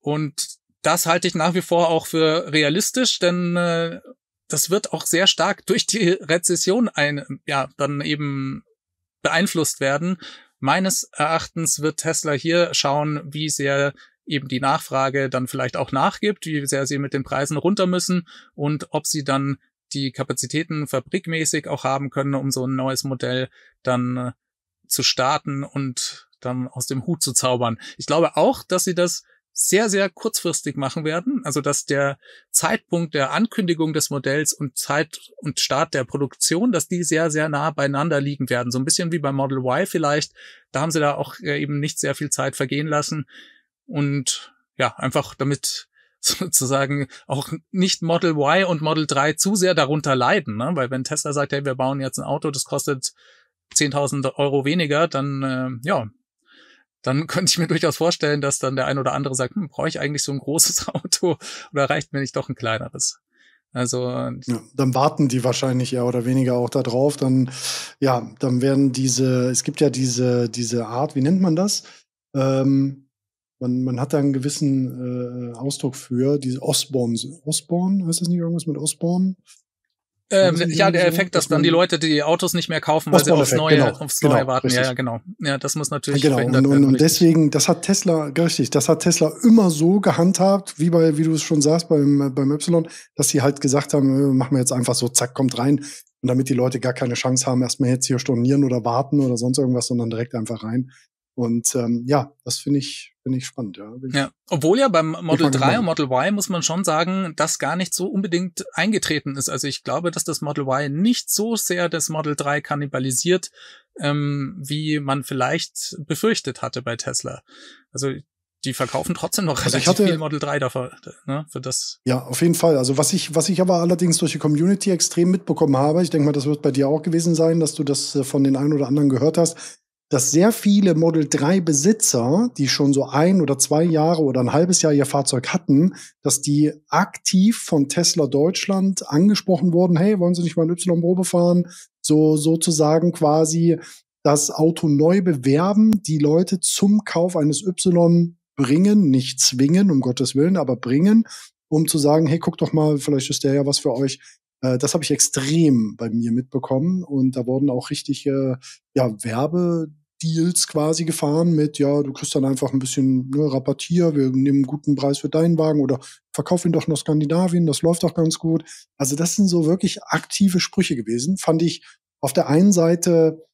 Und das halte ich nach wie vor auch für realistisch, denn äh, das wird auch sehr stark durch die Rezession ein, ja, dann eben beeinflusst werden. Meines Erachtens wird Tesla hier schauen, wie sehr eben die Nachfrage dann vielleicht auch nachgibt, wie sehr sie mit den Preisen runter müssen und ob sie dann die Kapazitäten fabrikmäßig auch haben können, um so ein neues Modell dann äh, zu starten und dann aus dem Hut zu zaubern. Ich glaube auch, dass sie das sehr, sehr kurzfristig machen werden. Also, dass der Zeitpunkt der Ankündigung des Modells und Zeit und Start der Produktion, dass die sehr, sehr nah beieinander liegen werden. So ein bisschen wie beim Model Y vielleicht. Da haben sie da auch äh, eben nicht sehr viel Zeit vergehen lassen und ja, einfach damit (laughs) sozusagen auch nicht Model Y und Model 3 zu sehr darunter leiden, ne? weil wenn Tesla sagt, hey, wir bauen jetzt ein Auto, das kostet 10.000 Euro weniger, dann äh, ja, dann (laughs) könnte ich mir durchaus vorstellen, dass dann der ein oder andere sagt, hm, brauche ich eigentlich so ein großes (laughs) Auto oder reicht mir nicht doch ein kleineres? Also ja, dann warten die wahrscheinlich ja oder weniger auch darauf. Dann ja, dann werden diese, es gibt ja diese diese Art, wie nennt man das? Ähm, man, man hat da einen gewissen äh, Ausdruck für, diese Osborne, Osborne, heißt das nicht irgendwas mit Osborne? Ähm, ja, der Effekt, dass, dann die Leute die Autos nicht mehr kaufen, weil sie aufs Neue, genau, aufs genau, Neue genau, warten. Richtig. Ja, genau. Ja, das muss natürlich. Ja, genau, werden. Und, und, und deswegen, das hat Tesla, richtig, das hat Tesla immer so gehandhabt, wie bei, wie du es schon sagst, beim, beim Y, dass sie halt gesagt haben, äh, machen wir jetzt einfach so, zack, kommt rein. Und damit die Leute gar keine Chance haben, erstmal jetzt hier stornieren oder warten oder sonst irgendwas, sondern direkt einfach rein. Und ähm, ja, das finde ich, finde ich spannend, ja. ja. Obwohl ja beim Model 3 und Model Y muss man schon sagen, dass gar nicht so unbedingt eingetreten ist. Also ich glaube, dass das Model Y nicht so sehr das Model 3 kannibalisiert, ähm, wie man vielleicht befürchtet hatte bei Tesla. Also die verkaufen trotzdem noch also relativ hatte, viel Model 3 dafür, ne, für das. Ja, auf jeden Fall. Also was ich, was ich aber allerdings durch die Community extrem mitbekommen habe, ich denke mal, das wird bei dir auch gewesen sein, dass du das äh, von den einen oder anderen gehört hast, dass sehr viele Model 3 Besitzer, die schon so ein oder zwei Jahre oder ein halbes Jahr ihr Fahrzeug hatten, dass die aktiv von Tesla Deutschland angesprochen wurden, hey, wollen Sie nicht mal ein Y-Probe fahren? So, sozusagen quasi das Auto neu bewerben, die Leute zum Kauf eines Y bringen, nicht zwingen, um Gottes Willen, aber bringen, um zu sagen, hey, guck doch mal, vielleicht ist der ja was für euch. Äh, das habe ich extrem bei mir mitbekommen und da wurden auch richtige äh, ja, Werbe. Deals quasi gefahren mit, ja, du kriegst dann einfach ein bisschen ne, Rabattier, wir nehmen einen guten Preis für deinen Wagen oder verkauf ihn doch nach Skandinavien, das läuft doch ganz gut. Also das sind so wirklich aktive Sprüche gewesen, fand ich auf der einen Seite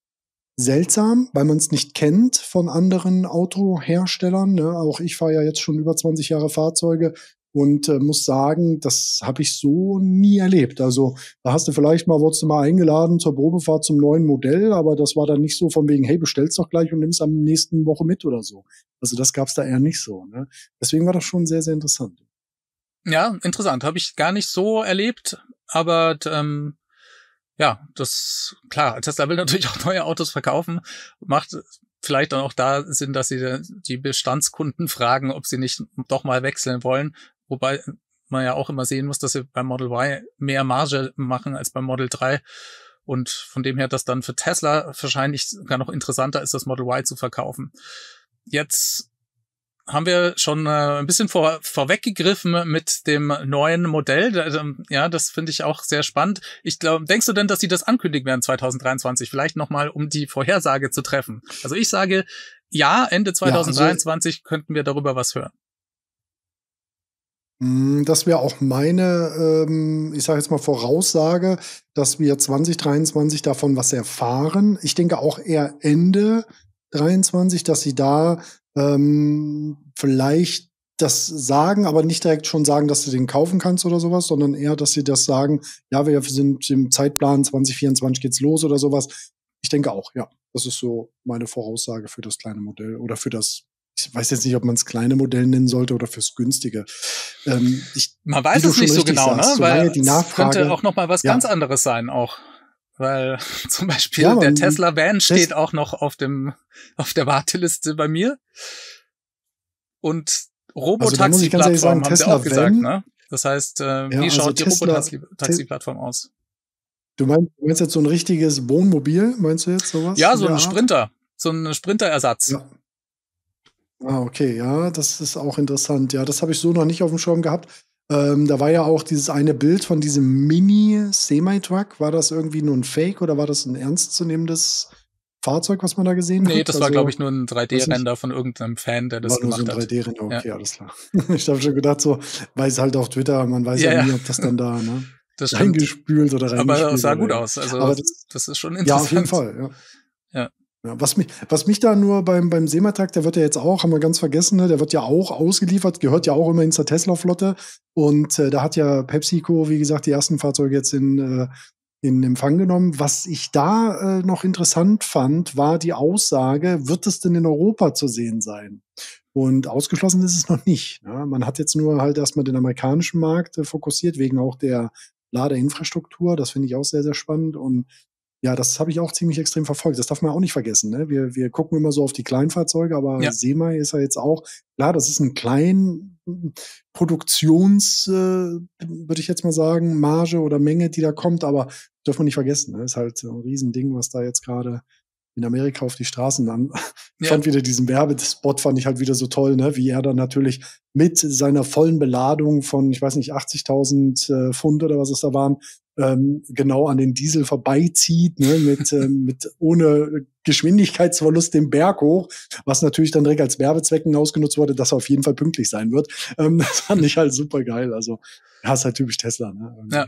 seltsam, weil man es nicht kennt von anderen Autoherstellern. Ne? Auch ich fahre ja jetzt schon über 20 Jahre Fahrzeuge und äh, muss sagen, das habe ich so nie erlebt. Also da hast du vielleicht mal, wurdest du mal eingeladen zur Probefahrt zum neuen Modell, aber das war dann nicht so von wegen, hey, bestell's doch gleich und nimm's am nächsten Woche mit oder so. Also das gab's da eher nicht so. Ne? Deswegen war das schon sehr, sehr interessant. Ja, interessant. Habe ich gar nicht so erlebt, aber ähm, ja, das klar, Tesla will (laughs) natürlich auch neue Autos verkaufen, macht vielleicht dann auch da sind, dass sie die Bestandskunden fragen, ob sie nicht doch mal wechseln wollen, Wobei man ja auch immer sehen muss, dass sie beim Model Y mehr Marge machen als beim Model 3. Und von dem her, dass dann für Tesla wahrscheinlich gar noch interessanter ist, das Model Y zu verkaufen. Jetzt haben wir schon äh, ein bisschen vor, vorweggegriffen mit dem neuen Modell. Ähm, ja, das finde ich auch sehr spannend. Ich glaube, denkst du denn, dass sie das ankündigen werden 2023? Vielleicht nochmal, um die Vorhersage zu treffen. Also ich sage, ja, Ende 2023 ja, also, könnten wir darüber was hören. Mm, das wäre auch meine, ähm, ich sage jetzt mal Voraussage, dass wir 2023 davon was erfahren. Ich denke auch eher Ende 23, dass sie da ähm, vielleicht das sagen, aber nicht direkt schon sagen, dass du den kaufen kannst oder sowas, sondern eher, dass sie das sagen, ja, wir sind im Zeitplan 2024 geht's los oder sowas. Ich denke auch, ja. Das ist so meine Voraussage für das kleine Modell oder für das ich weiß jetzt nicht, ob man es kleine Modell nennen sollte oder fürs günstige. Ähm, ich, man weiß es nicht so genau, ne? sagst, ne? Weil die Nachfrage, könnte auch noch mal was ja. ganz anderes sein, auch. Weil (laughs) zum Beispiel ja, der Tesla Van steht Tes auch noch auf dem auf der Warteliste bei mir. Und also Robotaxi-Plattform also haben sie auch Van, gesagt, ne? Das heißt, äh, ja, wie also schaut also die Robotaxi-Plattform aus? Du meinst, du meinst jetzt so ein richtiges Wohnmobil, meinst du jetzt sowas? Ja, so ein Sprinter, so ein Sprinterersatz. Ja. Ah, okay, ja, das ist auch interessant. Ja, das habe ich so noch nicht auf dem Schirm gehabt. Ähm, da war ja auch dieses eine Bild von diesem Mini-Semi-Truck. War das irgendwie nur ein Fake oder war das ein ernstzunehmendes Fahrzeug, was man da gesehen nee, hat? Nee, das war, also glaube ich, nur ein 3D-Render von irgendeinem Fan, der das war gemacht nur so ein 3D-Render, okay, ja. alles klar. (laughs) ich habe schon gedacht, so, weiß halt auf Twitter, man weiß ja, ja nie, ob das dann da, ne? (laughs) Das reingespült oder reingespült. Aber sah gut aus. Also, aber das, das ist schon interessant. Ja, auf jeden Fall, ja. Ja. Ja, was, mich, was mich da nur beim, beim Seematag, der wird ja jetzt auch, haben wir ganz vergessen, ne, der wird ja auch ausgeliefert, gehört ja auch immerhin zur Tesla-Flotte. Und äh, da hat ja PepsiCo, wie gesagt, die ersten Fahrzeuge jetzt in, äh, in Empfang genommen. Was ich da äh, noch interessant fand, war die Aussage, wird es denn in Europa zu sehen sein? Und ausgeschlossen ist es noch nicht. Ja, ne? man hat jetzt nur halt erstmal den amerikanischen Markt äh, fokussiert, wegen auch der Ladeinfrastruktur. Das finde ich auch sehr, sehr spannend. Und ja, das habe ich auch ziemlich extrem verfolgt. Das darf man auch nicht vergessen. Ne? Wir, wir gucken immer so auf die Kleinfahrzeuge, aber ja. Semai ist ja jetzt auch, klar, das ist ein klein Produktions, äh, würde ich jetzt mal sagen, Marge oder Menge, die da kommt, aber dürfen wir nicht vergessen. Ne? Ist halt ein Riesending, was da jetzt gerade in Amerika auf die Straßen dann ja. fand wieder diesen Werbespot, fand ich halt wieder so toll, ne? wie er dann natürlich mit seiner vollen Beladung von, ich weiß nicht, 80.000 äh, Pfund oder was es da waren, ähm, genau an den Diesel vorbeizieht, ne, mit, äh, (laughs) mit ohne Geschwindigkeitsverlust den Berg hoch, was natürlich dann direkt als Werbezwecken ausgenutzt wurde, dass er auf jeden Fall pünktlich sein wird. Ähm, (laughs) das fand ich halt super geil. Also, ja, ist halt typisch Tesla. Ne, ja.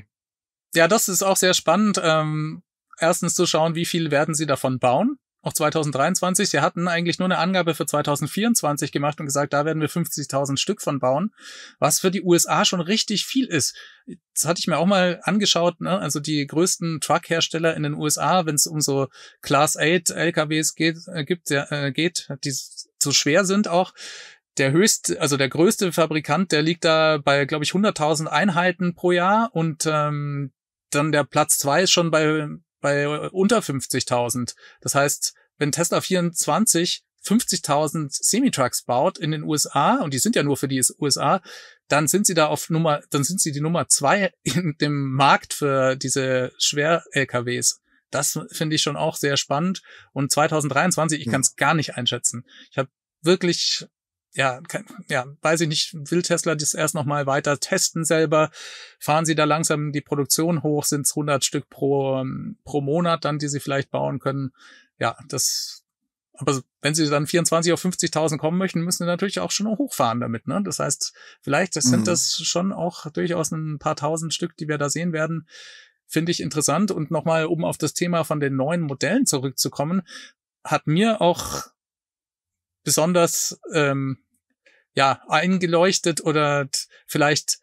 ja, das ist auch sehr spannend. Ähm, erstens zu schauen, wie viel werden sie davon bauen auch 2023. Sie hatten eigentlich nur eine Angabe für 2024 gemacht und gesagt, da werden wir 50.000 Stück von bauen, was für die USA schon richtig viel ist. Das hatte ich mir auch mal angeschaut, ne? also die größten Truck-Hersteller in den USA, wenn es um so Class 8 LKWs geht, äh, gibt, der, äh, geht, die so schwer sind auch, der höchste, also der größte Fabrikant, der liegt da bei, glaube ich, 100.000 Einheiten pro Jahr und ähm, dann der Platz zwei ist schon bei bei unter 50.000. Das heißt, wenn Tesla 24 50.000 Semitrucks baut in den USA und die sind ja nur für die USA, dann sind sie da auf Nummer, dann sind sie die Nummer zwei in dem Markt für diese Schwer-LKWs. Das finde ich schon auch sehr spannend. Und 2023, ich hm. kann es gar nicht einschätzen. Ich habe wirklich ja, ja, weiß ich nicht, will Tesla das erst nochmal weiter testen selber? Fahren sie da langsam die Produktion hoch? Sind es 100 Stück pro, ähm, pro Monat dann, die sie vielleicht bauen können? Ja, das, aber wenn sie dann 24 auf 50.000 kommen möchten, müssen sie natürlich auch schon hochfahren damit. Ne? Das heißt, vielleicht sind mhm. das schon auch durchaus ein paar tausend Stück, die wir da sehen werden. Finde ich interessant. Und nochmal, um auf das Thema von den neuen Modellen zurückzukommen, hat mir auch besonders ähm, ja, eingeleuchtet oder vielleicht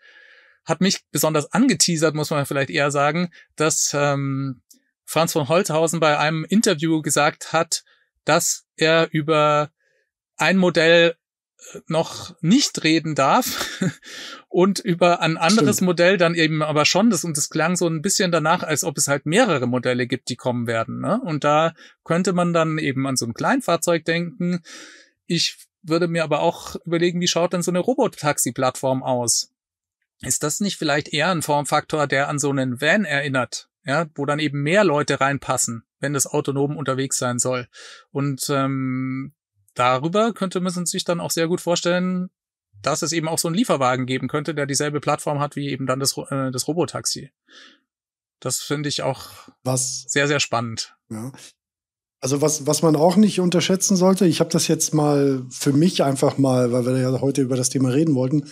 hat mich besonders angeteasert, muss man vielleicht eher sagen, dass ähm, Franz von Holthausen bei einem Interview gesagt hat, dass er über ein Modell äh, noch nicht reden darf (laughs) und über ein anderes Stimmt. Modell dann eben aber schon das und das klang so ein bisschen danach, als ob es halt mehrere Modelle gibt, die kommen werden. Ne? Und da könnte man dann eben an so ein Kleinfahrzeug denken. Ich würde mir aber auch überlegen, wie schaut denn so eine Robotaxi-Plattform aus? Ist das nicht vielleicht eher ein Formfaktor, der an so einen Van erinnert? Ja, wo dann eben mehr Leute reinpassen, wenn das autonom unterwegs sein soll. Und ähm, darüber könnte man sich dann auch sehr gut vorstellen, dass es eben auch so einen Lieferwagen geben könnte, der dieselbe Plattform hat wie eben dann das, äh, das Robotaxi. Das finde ich auch was, sehr, sehr spannend. Ja. Also was, was man auch nicht unterschätzen sollte, ich habe das jetzt mal für mich einfach mal, weil wir ja heute über das Thema reden wollten,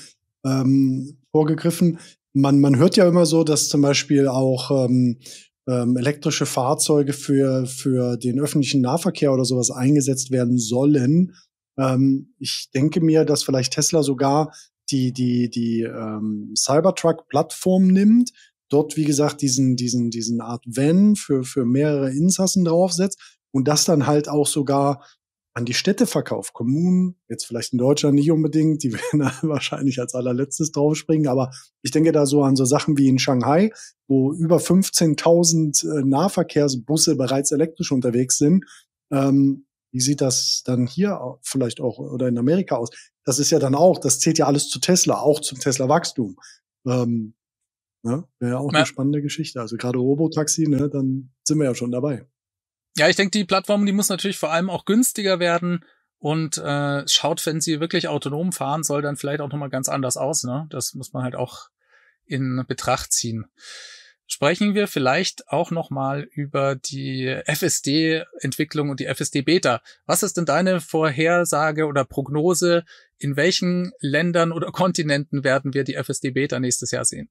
ähm, vorgegriffen. Man, man hört ja immer so, dass zum Beispiel auch ähm, ähm, elektrische Fahrzeuge für, für den öffentlichen Nahverkehr oder sowas eingesetzt werden sollen. Ähm, ich denke mir, dass vielleicht Tesla sogar die, die, die ähm, Cybertruck-Plattform nimmt, dort, wie gesagt, diesen, diesen, diesen Art Van für, für mehrere Insassen draufsetzt und das dann halt auch sogar an die Städte verkauft. Kommunen, jetzt vielleicht in Deutschland nicht unbedingt, die (laughs) werden wahrscheinlich als allerletztes draufspringen, aber ich denke da so an so Sachen wie in Shanghai, wo über 15.000 äh, Nahverkehrsbusse bereits elektrisch unterwegs sind. Ähm, wie sieht das dann hier vielleicht auch oder in Amerika aus? Das ist ja dann auch, das zählt ja alles zu Tesla, auch zum Tesla-Wachstum. Ähm, ne? Wäre ja auch ja. eine spannende Geschichte. Also gerade Robotaxi, ne, dann sind wir ja schon dabei ja, ich denke, die Plattform, die muss natürlich vor allem auch günstiger werden und äh, schaut, wenn sie wirklich autonom fahren soll, dann vielleicht auch nochmal ganz anders aus. Ne? Das muss man halt auch in Betracht ziehen. Sprechen wir vielleicht auch nochmal über die FSD-Entwicklung und die FSD-Beta. Was ist denn deine Vorhersage oder Prognose? In welchen Ländern oder Kontinenten werden wir die FSD-Beta nächstes Jahr sehen?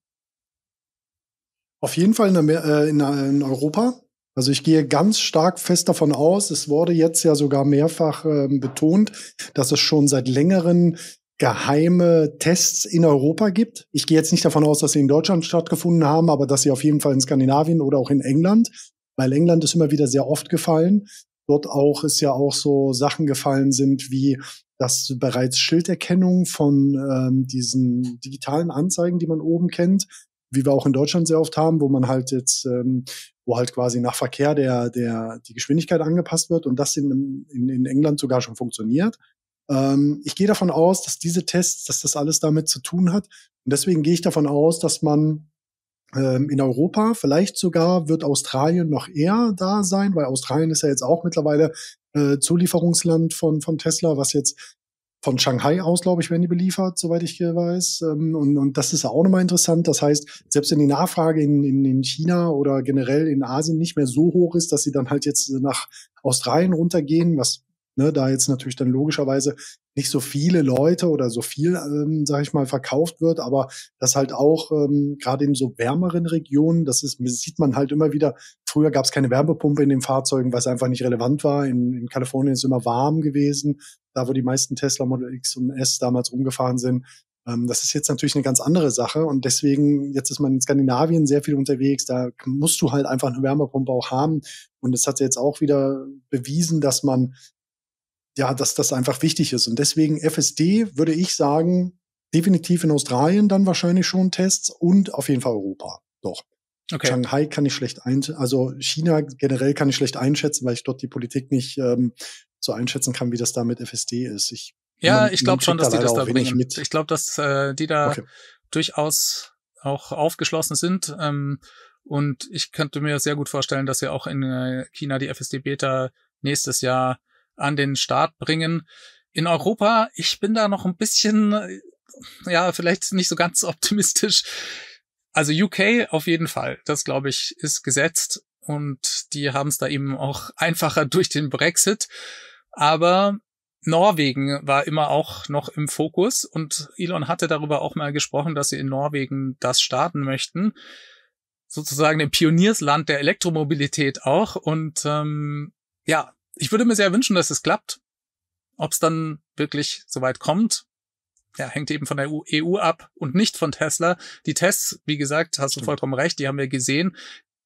Auf jeden Fall in, äh, äh, Europa also ich gehe ganz stark fest davon aus, es wurde jetzt ja sogar mehrfach äh, betont, dass es schon seit längeren geheime Tests in Europa gibt. Ich gehe jetzt nicht davon aus, dass sie in Deutschland stattgefunden haben, aber dass sie auf jeden Fall in Skandinavien oder auch in England, weil England ist immer wieder sehr oft gefallen. Dort auch ist ja auch so Sachen gefallen sind wie dass bereits Schilderkennung von ähm, diesen digitalen Anzeigen, die man oben kennt, wie wir auch in Deutschland sehr oft haben, wo man halt jetzt ähm, wo halt quasi nach Verkehr der, der, die Geschwindigkeit angepasst wird und das in, in, in England sogar schon funktioniert. Ähm, ich gehe davon aus, dass diese Tests, dass das alles damit zu tun hat. Und deswegen gehe ich davon aus, dass man ähm, in Europa, vielleicht sogar wird Australien noch eher da sein, weil Australien ist ja jetzt auch mittlerweile äh, Zulieferungsland von, von Tesla, was jetzt von Shanghai aus, glaube ich, werden die beliefert, soweit ich weiß. Ähm, und, und das ist auch nochmal interessant. Das heißt, selbst wenn die Nachfrage in, in, in China oder generell in Asien nicht mehr so hoch ist, dass sie dann halt jetzt nach Australien runtergehen, was ne, da jetzt natürlich dann logischerweise nicht so viele Leute oder so viel, ähm, sage ich mal, verkauft wird, aber das halt auch ähm, gerade in so wärmeren Regionen, das ist, sieht man halt immer wieder, früher gab es keine Wärmepumpe in den Fahrzeugen, was einfach nicht relevant war. In, in Kalifornien ist es immer warm gewesen, da wo die meisten Tesla Model X und S damals rumgefahren sind. Ähm, das ist jetzt natürlich eine ganz andere Sache und deswegen, jetzt ist man in Skandinavien sehr viel unterwegs, da musst du halt einfach eine Wärmepumpe auch haben und es hat jetzt auch wieder bewiesen, dass man ja, dass das einfach wichtig ist. Und deswegen FSD würde ich sagen, definitiv in Australien dann wahrscheinlich schon Tests und auf jeden Fall Europa. Doch. Okay. Shanghai kann ich schlecht einschätzen, also China generell kann ich schlecht einschätzen, weil ich dort die Politik nicht ähm, so einschätzen kann, wie das da mit FSD ist. Ich, ja, man, ich glaube schon, dass da die das da bringen. Mit. Ich glaube, dass äh, die da okay. durchaus auch aufgeschlossen sind. Ähm, und ich könnte mir sehr gut vorstellen, dass wir auch in äh, China die FSD-Beta nächstes Jahr an den Start bringen. In Europa, ich bin da noch ein bisschen, äh, ja, vielleicht nicht so ganz (laughs) optimistisch. Also UK auf jeden Fall, das glaube ich, ist gesetzt und die haben es da eben auch (laughs) einfacher durch den Brexit. Aber Norwegen war immer auch noch im Fokus und Elon hatte darüber auch mal gesprochen, dass sie in Norwegen das starten möchten. Sozusagen im Pioniersland der Elektromobilität auch. Und ähm, ja, ich würde mir sehr wünschen, dass es klappt. Ob es dann wirklich soweit kommt, ja, hängt eben von der EU e ab und nicht von Tesla. Die Tests, wie gesagt, hast Stimmt. du vollkommen recht, die haben wir gesehen.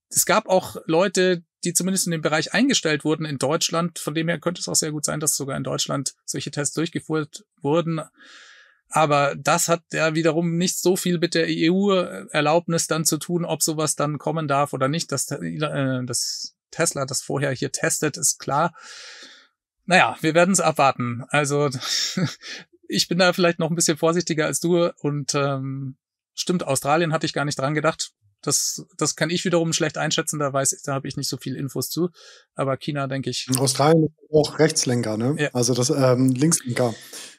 Es gab auch Leute, die zumindest in dem Bereich eingestellt wurden in Deutschland. Von dem her könnte es auch sehr gut sein, dass sogar in Deutschland solche Tests durchgeführt wurden. Aber das hat ja wiederum nicht so viel mit der EU-Erlaubnis äh, dann zu tun, ob sowas dann kommen darf oder nicht, Das, äh, dass Tesla das vorher hier testet, ist klar. Naja, wir werden es abwarten. Also (laughs) ich bin da vielleicht noch ein bisschen vorsichtiger als du und ähm, stimmt, Australien hatte ich gar nicht dran gedacht. Das, das kann ich wiederum schlecht einschätzen, da weiß ich, da habe ich nicht so viel Infos zu. Aber China, denke ich. In Australien ist auch Rechtslenker, ne? Ja. Also das ähm, Linkslenker.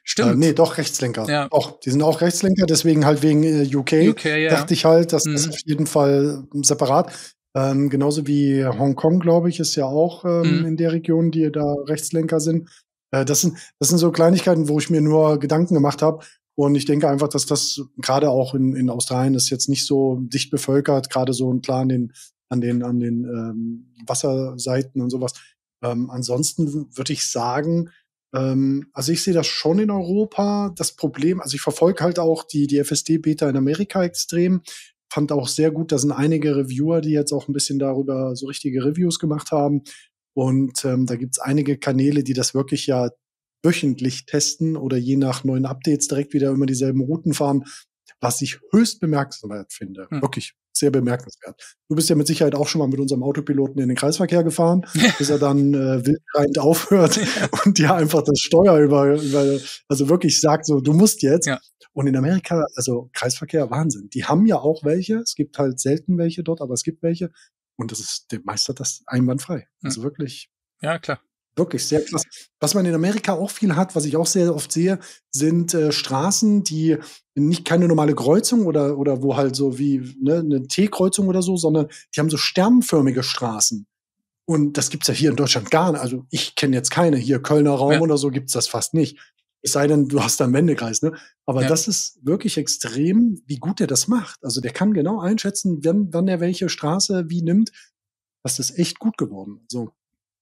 Stimmt. Äh, nee, doch Rechtslenker. Ja. Doch, die sind auch Rechtslenker, deswegen halt wegen äh, UK, UK ja. dachte ich halt, das mhm. ist auf jeden Fall ähm, separat. Ähm, genauso wie Hongkong, glaube ich, ist ja auch ähm, mhm. in der Region, die da Rechtslenker sind. Äh, das, sind das sind so Kleinigkeiten, wo ich mir nur Gedanken gemacht habe. Und ich denke einfach, dass das gerade auch in, in Australien ist jetzt nicht so dicht bevölkert, gerade so klar an den, an den, an den ähm, Wasserseiten und sowas. Ähm, ansonsten würde ich sagen, ähm, also ich sehe das schon in Europa. Das Problem, also ich verfolge halt auch die, die FSD-Beta in Amerika extrem fand auch sehr gut, da sind einige Reviewer, die jetzt auch ein bisschen darüber so richtige Reviews gemacht haben. Und ähm, da gibt's einige Kanäle, die das wirklich ja wöchentlich testen oder je nach neuen Updates direkt wieder immer dieselben Routen fahren, was ich höchst bemerkenswert finde. Hm. Wirklich sehr bemerkenswert. Du bist ja mit Sicherheit auch schon mal mit unserem Autopiloten in den Kreisverkehr gefahren, (laughs) bis er dann äh, wildreind aufhört und dir einfach das Steuer über, über, also wirklich sagt so, du musst jetzt. Ja. Und in Amerika, also Kreisverkehr, Wahnsinn. Die haben ja auch welche. Es gibt halt selten welche dort, aber es gibt welche. Und das ist, der meistert das einwandfrei. Also wirklich. Ja, klar. Wirklich sehr krass. Was man in Amerika auch viel hat, was ich auch sehr oft sehe, sind äh, Straßen, die nicht keine normale Kreuzung oder, oder wo halt so wie ne, eine T-Kreuzung oder so, sondern die haben so sternförmige Straßen. Und das gibt es ja hier in Deutschland gar nicht. Also ich kenne jetzt keine. Hier Kölner Raum ja. oder so gibt es das fast nicht. Es sei denn, du hast da einen Wendekreis, ne? Aber ja. das ist wirklich extrem, wie gut er das macht. Also der kann genau einschätzen, wann, wann er welche Straße wie nimmt. Das ist echt gut geworden. So, also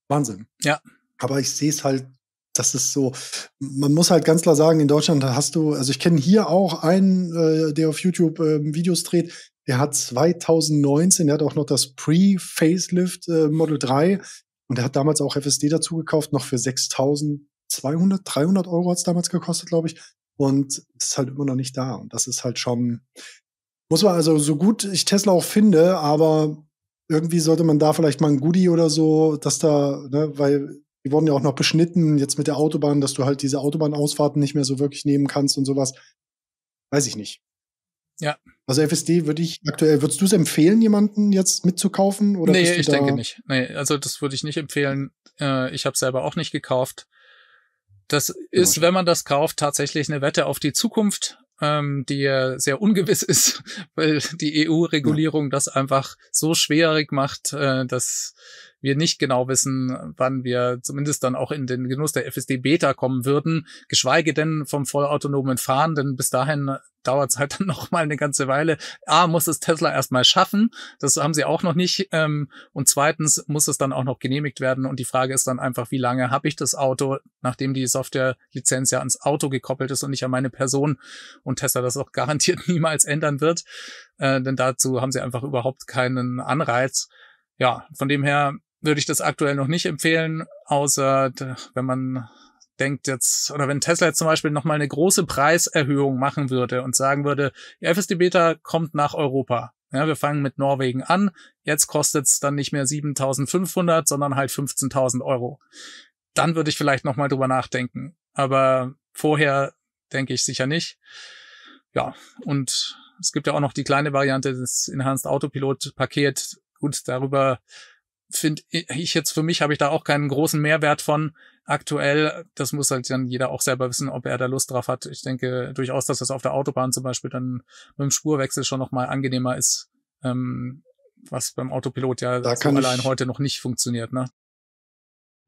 Wahnsinn. Ja, aber ich sehe es halt, das ist so, man muss halt ganz klar sagen, in Deutschland hast du, also ich kenne hier auch einen, äh, der auf YouTube äh, Videos dreht, der hat 2019, der hat auch noch das Pre-Facelift äh, Model 3 und der hat damals auch FSD dazu gekauft, noch für 6200, 300 Euro hat es damals gekostet, glaube ich. Und ist halt immer noch nicht da. Und das ist halt schon, muss man also so gut ich Tesla auch finde, aber irgendwie sollte man da vielleicht mal ein Goodie oder so, dass da, ne, weil die wurden ja auch noch beschnitten, jetzt mit der Autobahn, dass du halt diese Autobahnausfahrten nicht mehr so wirklich nehmen kannst und sowas. Weiß ich nicht. Ja. Also FSD würde ich aktuell, würdest du es empfehlen, jemanden jetzt mitzukaufen? Oder nee, ich denke nicht. Nee, also das würde ich nicht empfehlen. Äh, ich habe selber auch nicht gekauft. Das ist, wenn man das kauft, tatsächlich eine Wette auf die Zukunft, ähm, die sehr ungewiss (laughs) ist, weil die EU-Regulierung ja. das einfach so schwierig macht, äh, dass wir nicht genau wissen, wann wir zumindest dann auch in den Genuss der FSD-Beta kommen würden, geschweige denn vom vollautonomen Fahren, denn bis dahin dauert es halt (laughs) dann nochmal eine ganze Weile. A, muss es Tesla erstmal schaffen, das haben sie auch noch nicht. Ähm, und zweitens muss es dann auch noch genehmigt werden. Und die Frage ist dann einfach, wie lange habe ich das Auto, nachdem die Softwarelizenz ja ans Auto gekoppelt ist und nicht an meine Person und Tesla das auch (laughs) garantiert niemals ändern wird. Äh, denn dazu haben sie einfach überhaupt keinen Anreiz. Ja, von dem her würde ich das aktuell noch nicht empfehlen, außer wenn man denkt jetzt, oder wenn Tesla jetzt zum Beispiel nochmal eine große Preiserhöhung machen würde und sagen würde, die FSD Beta kommt nach Europa. Ja, wir fangen mit Norwegen an. Jetzt kostet es dann nicht mehr 7500, sondern halt 15.000 Euro. Dann würde ich vielleicht nochmal drüber nachdenken. Aber vorher denke ich sicher nicht. Ja, und es gibt ja auch noch die kleine Variante des Enhanced Autopilot Paket. Gut, darüber finde ich jetzt für mich habe ich da auch keinen großen Mehrwert von aktuell. Das muss halt dann jeder auch selber wissen, ob er da Lust drauf hat. Ich denke durchaus, dass das auf der Autobahn zum Beispiel dann mit dem Spurwechsel schon nochmal angenehmer ist, ähm, was beim Autopilot ja so allein ich, heute noch nicht funktioniert. Ne?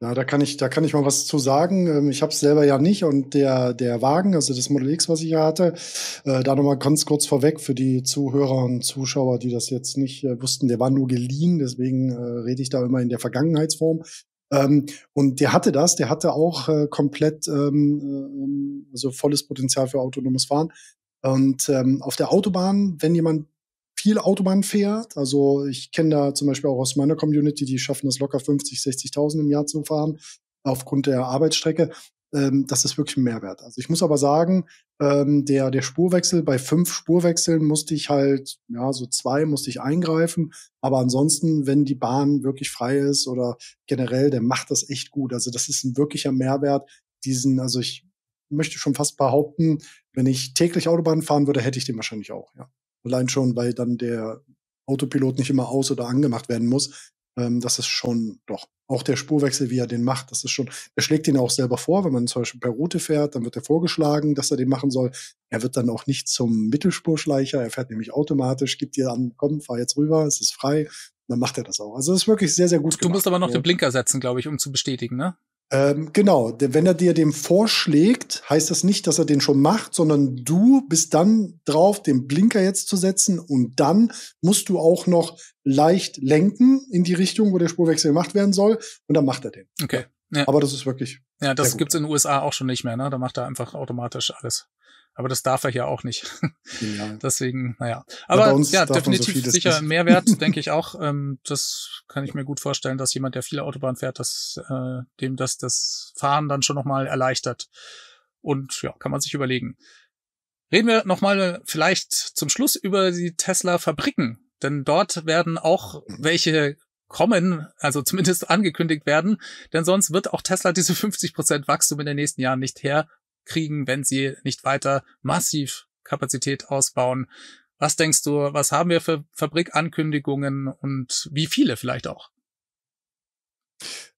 Ja, da kann ich, da kann ich mal was zu sagen. Ähm, ich habe es selber ja nicht und der, der Wagen, also das Model X, was ich ja hatte, äh, da nochmal ganz kurz vorweg für die Zuhörer und Zuschauer, die das jetzt nicht äh, wussten, der war nur geliehen, deswegen äh, rede ich da immer in der Vergangenheitsform. Ähm, und der hatte das, der hatte auch komplett, ähm, also volles Potenzial für autonomes Fahren. Und ähm, auf der Autobahn, wenn jemand viel Autobahn fährt. Also ich kenne da zum Beispiel auch aus meiner Community, die schaffen es locker 50, 60.000 im Jahr zu fahren aufgrund der Arbeitsstrecke. Ähm, das ist wirklich ein Mehrwert. Also ich muss aber sagen, ähm, der, der Spurwechsel, bei fünf Spurwechseln musste ich halt, ja, so zwei musste ich eingreifen. Aber ansonsten, wenn die Bahn wirklich frei ist oder generell, der macht das echt gut. Also das ist ein wirklicher Mehrwert. Diesen, also ich möchte schon fast behaupten, wenn ich täglich Autobahn fahren würde, hätte ich den wahrscheinlich auch, ja. Allein schon, weil dann der Autopilot nicht immer aus- oder angemacht werden muss. Ähm, das ist schon doch. Auch der Spurwechsel, wie er den macht, das ist schon, er schlägt ihn auch selber vor, wenn man zum Beispiel per Route fährt, dann wird er vorgeschlagen, dass er den machen soll. Er wird dann auch nicht zum Mittelspurschleicher, er fährt nämlich automatisch, gibt dir an, komm, fahr jetzt rüber, es ist frei, dann macht er das auch. Also das ist wirklich sehr, sehr gut. Du gemacht. musst aber noch den Blinker setzen, glaube ich, um zu bestätigen, ne? Ähm, genau, wenn er dir den vorschlägt, heißt das nicht, dass er den schon macht, sondern du bist dann drauf, den Blinker jetzt zu setzen und dann musst du auch noch leicht lenken in die Richtung, wo der Spurwechsel gemacht werden soll und dann macht er den. Okay. Ja. Aber das ist wirklich. Ja, das gibt's in den USA auch schon nicht mehr, ne? Da macht er einfach automatisch alles. Aber das darf er ja auch nicht. Ja. (laughs) Deswegen, naja. Aber ja, definitiv so sicher ein Mehrwert, (laughs) denke ich auch. Ähm, das kann ich mir gut vorstellen, dass jemand, der viele Autobahnen fährt, dass, äh, dem das das Fahren dann schon nochmal erleichtert. Und ja, kann man sich überlegen. Reden wir nochmal äh, vielleicht zum Schluss über die Tesla-Fabriken. Denn dort werden auch welche kommen, also zumindest angekündigt werden, denn sonst wird auch Tesla diese 50% Wachstum in den nächsten Jahren nicht her kriegen, wenn sie nicht weiter massiv Kapazität ausbauen. Was denkst du, was haben wir für Fabrikankündigungen und wie viele vielleicht auch?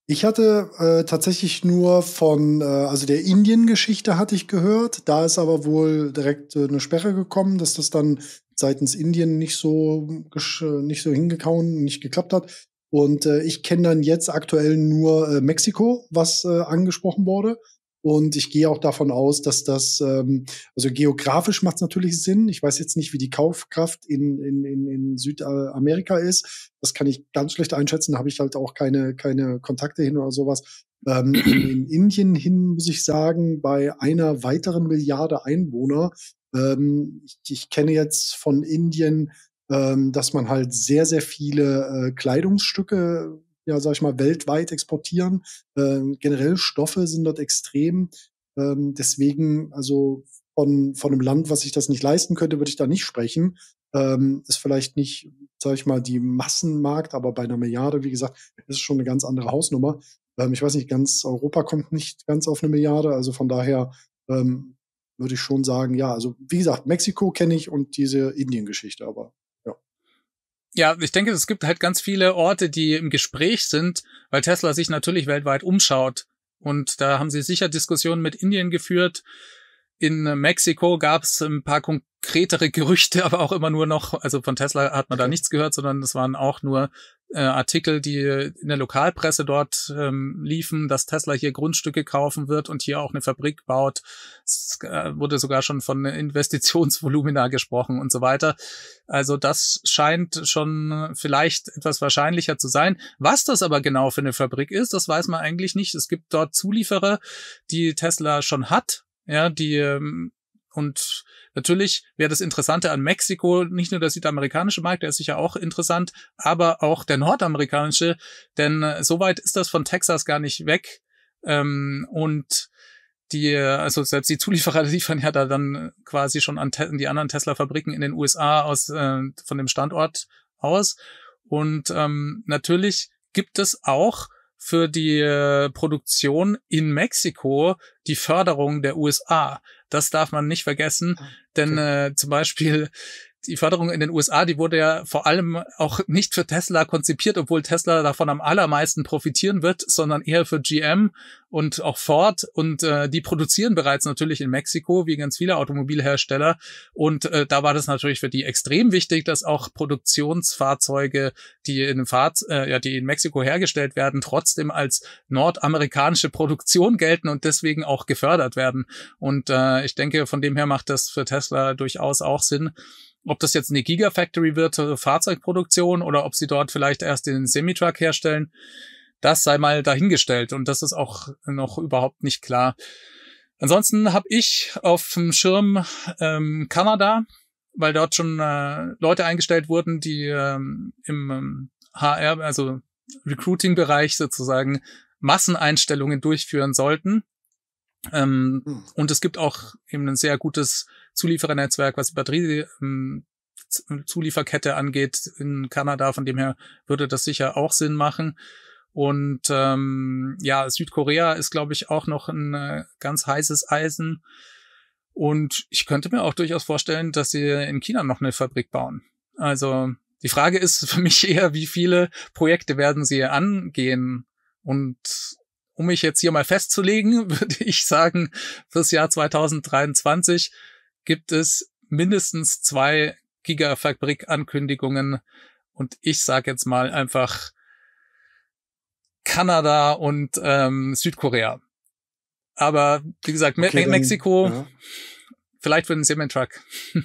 Ich hatte äh, tatsächlich nur von, äh, also der Indien-Geschichte hatte ich gehört. Da ist aber wohl direkt äh, eine Sperre gekommen, dass das dann seitens Indien nicht so, nicht so hingekauen, nicht geklappt hat. Und äh, ich kenne dann jetzt aktuell nur äh, Mexiko, was äh, angesprochen wurde. Und ich gehe auch davon aus, dass das, ähm, also geografisch macht es natürlich Sinn. Ich weiß jetzt nicht, wie die Kaufkraft in, in, in, in Südamerika ist. Das kann ich ganz schlecht einschätzen. Da habe ich halt auch keine, keine Kontakte hin oder sowas. Ähm, in, (clears throat) in Indien hin, muss ich sagen, bei einer weiteren Milliarde Einwohner. Ähm, ich, ich kenne jetzt von Indien, ähm, dass man halt sehr, sehr viele äh, Kleidungsstücke ja, sag ich mal, weltweit exportieren. Ähm, generell Stoffe sind dort extrem. Ähm, deswegen, also von, von einem Land, was sich das nicht leisten könnte, würde ich da nicht sprechen. Ähm, ist vielleicht nicht, sag ich mal, die Massenmarkt, aber bei einer Milliarde, wie gesagt, ist schon eine ganz andere Hausnummer. Ähm, ich weiß nicht, ganz Europa kommt nicht ganz auf eine Milliarde, also von daher ähm, würde ich schon sagen, ja, also wie gesagt, Mexiko kenne ich und diese Indien-Geschichte, aber ja, ich denke, es gibt halt ganz viele Orte, die im Gespräch sind, weil Tesla sich natürlich weltweit umschaut. Und da haben sie sicher Diskussionen mit Indien geführt. In Mexiko gab es ein paar konkretere Gerüchte, (laughs) aber auch immer nur noch, also von Tesla hat man okay. da nichts gehört, sondern es waren auch nur äh, Artikel, die in der Lokalpresse dort ähm, liefen, dass Tesla hier Grundstücke kaufen wird und hier auch eine Fabrik baut. Es äh, wurde sogar schon von Investitionsvolumina (laughs) gesprochen und so weiter. Also das scheint schon äh, vielleicht etwas wahrscheinlicher zu sein. Was das aber genau für eine Fabrik ist, das weiß man eigentlich nicht. Es gibt dort Zulieferer, die Tesla schon hat ja, die ähm, und natürlich wäre das Interessante an Mexiko nicht nur der südamerikanische Markt, der ist sicher auch interessant, aber auch der nordamerikanische, denn äh, so weit ist das von Texas gar nicht weg. Ähm, und die, also selbst die Zulieferer (laughs) liefern ja da dann quasi schon an Te die anderen Tesla-Fabriken in den USA aus äh, von dem Standort aus. Und ähm, natürlich gibt es auch für die äh, Produktion in Mexiko die Förderung der USA. Das darf man nicht vergessen, ah, denn okay. äh, zum Beispiel die Förderung in den USA, die wurde ja vor allem auch nicht für Tesla konzipiert, obwohl Tesla davon am allermeisten profitieren wird, sondern eher für GM und auch Ford. Und äh, die produzieren bereits natürlich in Mexiko, wie ganz viele Automobilhersteller. Und äh, da war das natürlich für die extrem wichtig, dass auch Produktionsfahrzeuge, die in, Fahrt, äh, ja, die in Mexiko hergestellt werden, trotzdem als nordamerikanische Produktion gelten und deswegen auch gefördert werden. Und äh, ich denke, von dem her macht das für Tesla durchaus auch Sinn ob das jetzt eine Gigafactory wird zur äh, Fahrzeugproduktion oder ob sie dort vielleicht erst den Semitruck herstellen, das sei mal dahingestellt und das ist auch noch überhaupt nicht klar. Ansonsten habe ich auf dem Schirm ähm, Kanada, weil dort schon äh, Leute eingestellt wurden, die ähm, im ähm, HR, also Recruiting-Bereich sozusagen Masseneinstellungen durchführen sollten. Ähm, hm. Und es gibt auch eben ein sehr gutes Zulieferernetzwerk, was die Batterie ähm, äh, Zulieferkette angeht in Kanada. Von dem her würde das sicher auch Sinn machen. Und ähm, ja, Südkorea ist, glaube ich, auch noch ein äh, ganz heißes Eisen. Und ich könnte mir auch durchaus vorstellen, dass sie in China noch eine Fabrik bauen. Also die Frage ist für mich eher, wie viele Projekte werden sie angehen? Und um mich jetzt hier mal festzulegen, (laughs) würde ich sagen, fürs Jahr 2023 gibt es mindestens zwei Gigafabrik-Ankündigungen. Und ich sage jetzt mal einfach Kanada und ähm, Südkorea. Aber wie gesagt, Me dann, Mexiko, ja. vielleicht für den Semi-Truck. (laughs)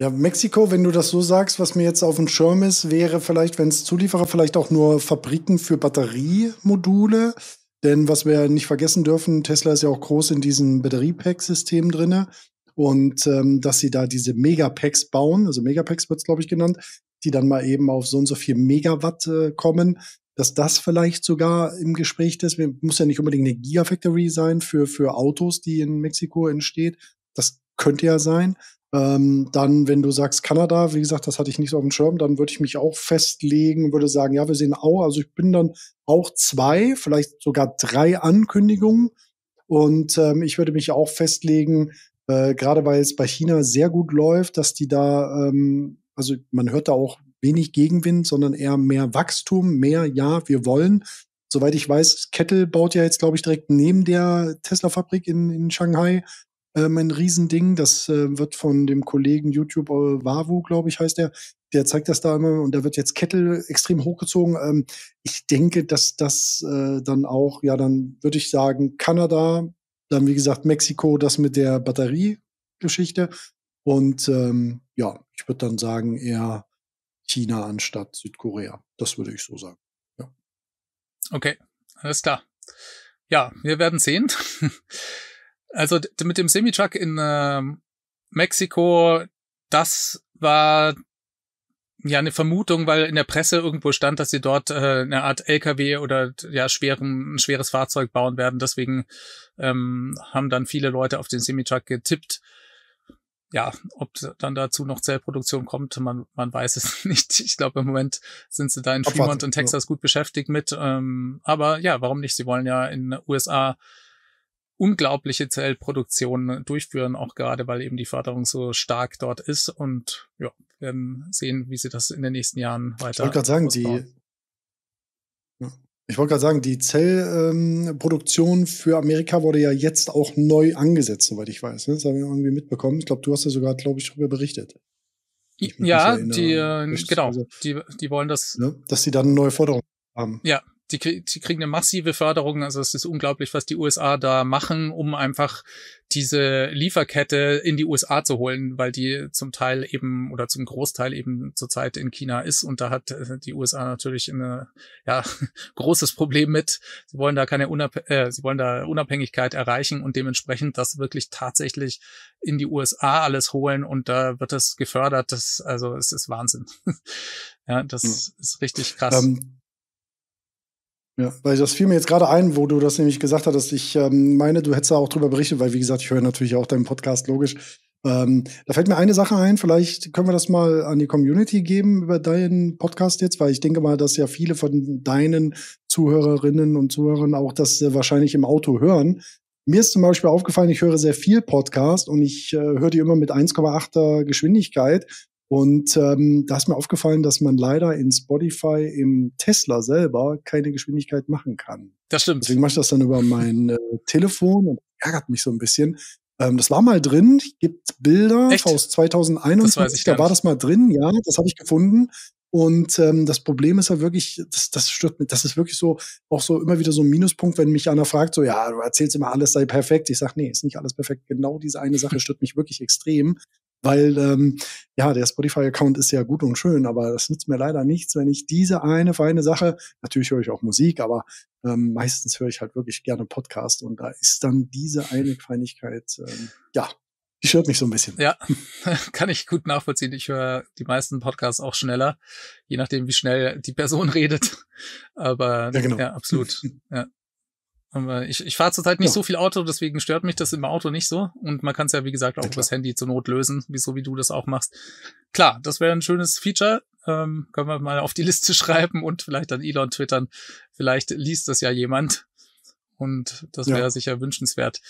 Ja, Mexiko, wenn du das so sagst, was mir jetzt auf dem Schirm ist, wäre vielleicht, wenn es Zulieferer, vielleicht auch nur Fabriken für Batteriemodule. Denn was wir nicht vergessen dürfen, Tesla ist ja auch groß in diesem Batteriepack-System drinne und ähm, dass sie da diese Megapacks bauen, also Megapacks wird es, glaube ich, genannt, die dann mal eben auf so und so viel Megawatt äh, kommen, dass das vielleicht sogar im Gespräch ist. Muss ja nicht unbedingt eine Gigafactory sein für, für Autos, die in Mexiko entsteht. Das könnte ja sein. Ähm, dann, wenn du sagst Kanada, wie gesagt, das hatte ich nicht so auf dem Schirm, dann würde ich mich auch festlegen, würde sagen, ja, wir sehen auch, also ich bin dann auch zwei, vielleicht sogar drei Ankündigungen. Und ähm, ich würde mich auch festlegen, äh, gerade weil es bei China sehr gut läuft, dass die da, ähm, also man hört da auch wenig Gegenwind, sondern eher mehr Wachstum, mehr, ja, wir wollen. Soweit ich weiß, Kettle baut ja jetzt, glaube ich, direkt neben der Tesla-Fabrik in, in Shanghai ähm, ein Riesending. Das äh, wird von dem Kollegen YouTube äh, Wavu, glaube ich, heißt der. Der zeigt das da immer und da wird jetzt Kettle extrem hochgezogen. Ähm, ich denke, dass das äh, dann auch, ja, dann würde ich sagen, Kanada, dann, wie gesagt, Mexiko, das mit der Batteriegeschichte. Und ähm, ja, ich würde dann sagen, eher China anstatt Südkorea. Das würde ich so sagen. Ja. Okay, alles klar. Ja, wir werden sehen. (laughs) also mit dem Semitruck in äh, Mexiko, das war ja eine Vermutung, weil in der Presse irgendwo stand, dass sie dort äh, eine Art LKW oder ja schweren, ein schweres Fahrzeug bauen werden. Deswegen ähm, haben dann viele Leute auf den Semitruck getippt. Ja, ob dann dazu noch Zellproduktion kommt, man, man weiß es (laughs) nicht. Ich glaube, im Moment sind sie da in Fremont und Texas gut beschäftigt mit. Ähm, aber ja, warum nicht? Sie wollen ja in den USA unglaubliche Zellproduktion durchführen, auch gerade weil eben die Förderung so stark dort ist. Und ja, werden sehen, wie sie das in den nächsten Jahren weiter. Ich wollte gerade sagen, ausbauen. die. Ich wollte gerade sagen, die Zellproduktion ähm, für Amerika wurde ja jetzt auch neu angesetzt, soweit ich weiß. Ne? Das habe ich irgendwie mitbekommen. Ich glaube, du hast ja sogar, glaube ich, darüber berichtet. ja, die, äh, genau, also die, die wollen das. Ne? Dass sie dann neue Forderung haben. Ja, sie, krieg, sie kriegen eine massive Förderung. Also es ist unglaublich, was die USA da machen, um einfach diese Lieferkette in die USA zu holen, weil die zum Teil eben oder zum Großteil eben zurzeit in China ist. Und da hat äh, die USA natürlich ein ja, (laughs) großes Problem mit. Sie wollen da keine Unab äh, sie wollen da Unabhängigkeit erreichen und dementsprechend das wirklich tatsächlich in die USA alles holen und da wird das gefördert. Das, also es ist Wahnsinn. (laughs) ja, das mhm. ist richtig krass. Ähm ja, weil das fiel mir jetzt gerade ein, wo du das nämlich gesagt hast, dass Ich ähm, meine, du hättest da auch drüber berichtet, weil, wie gesagt, ich höre natürlich auch deinen Podcast, logisch. Ähm, da fällt mir eine Sache ein, vielleicht können wir das mal an die Community geben über deinen Podcast jetzt, weil ich denke mal, dass ja viele von deinen Zuhörerinnen und Zuhörern auch das äh, wahrscheinlich im Auto hören. Mir ist zum Beispiel aufgefallen, ich höre sehr viel Podcast und ich äh, höre die immer mit 1,8er Geschwindigkeit und ähm, da ist mir aufgefallen, dass man leider in Spotify im Tesla selber keine Geschwindigkeit machen kann. Das stimmt. Deswegen mache ich das dann über mein äh, Telefon und ärgert mich so ein bisschen. Ähm, das war mal drin, gibt Bilder Echt? aus 2021, da war das mal drin, ja, das habe ich gefunden. Und ähm, das Problem ist ja wirklich, das, das stört mich, das ist wirklich so, auch so immer wieder so ein Minuspunkt, wenn mich einer fragt, so, ja, du erzählst immer, alles sei perfekt. Ich sage, nee, ist nicht alles perfekt. Genau diese eine Sache stört mich wirklich extrem. Weil ähm, ja, der Spotify-Account ist ja gut und schön, aber das nützt mir leider nichts, wenn ich diese eine feine Sache, natürlich höre ich auch Musik, aber ähm, meistens höre ich halt wirklich gerne Podcast und da ist dann diese eine Feinigkeit, ähm, ja, die stört mich so ein bisschen. Ja, (laughs) kann ich gut nachvollziehen. Ich höre die meisten Podcasts auch schneller, je nachdem, wie schnell die Person (laughs) redet. Aber ja, genau. ja absolut. Ja. Aber ich, ich fahre zurzeit nicht ja. so viel Auto, deswegen stört mich das im Auto nicht so. Und man kann es ja, wie gesagt, auch ja, das Handy zur Not lösen, wie, so wie du das auch machst. Klar, das wäre ein schönes Feature. Ähm, können wir mal auf die Liste (laughs) schreiben und vielleicht dann Elon twittern. Vielleicht liest das ja jemand. Und das wäre ja. sicher wünschenswert.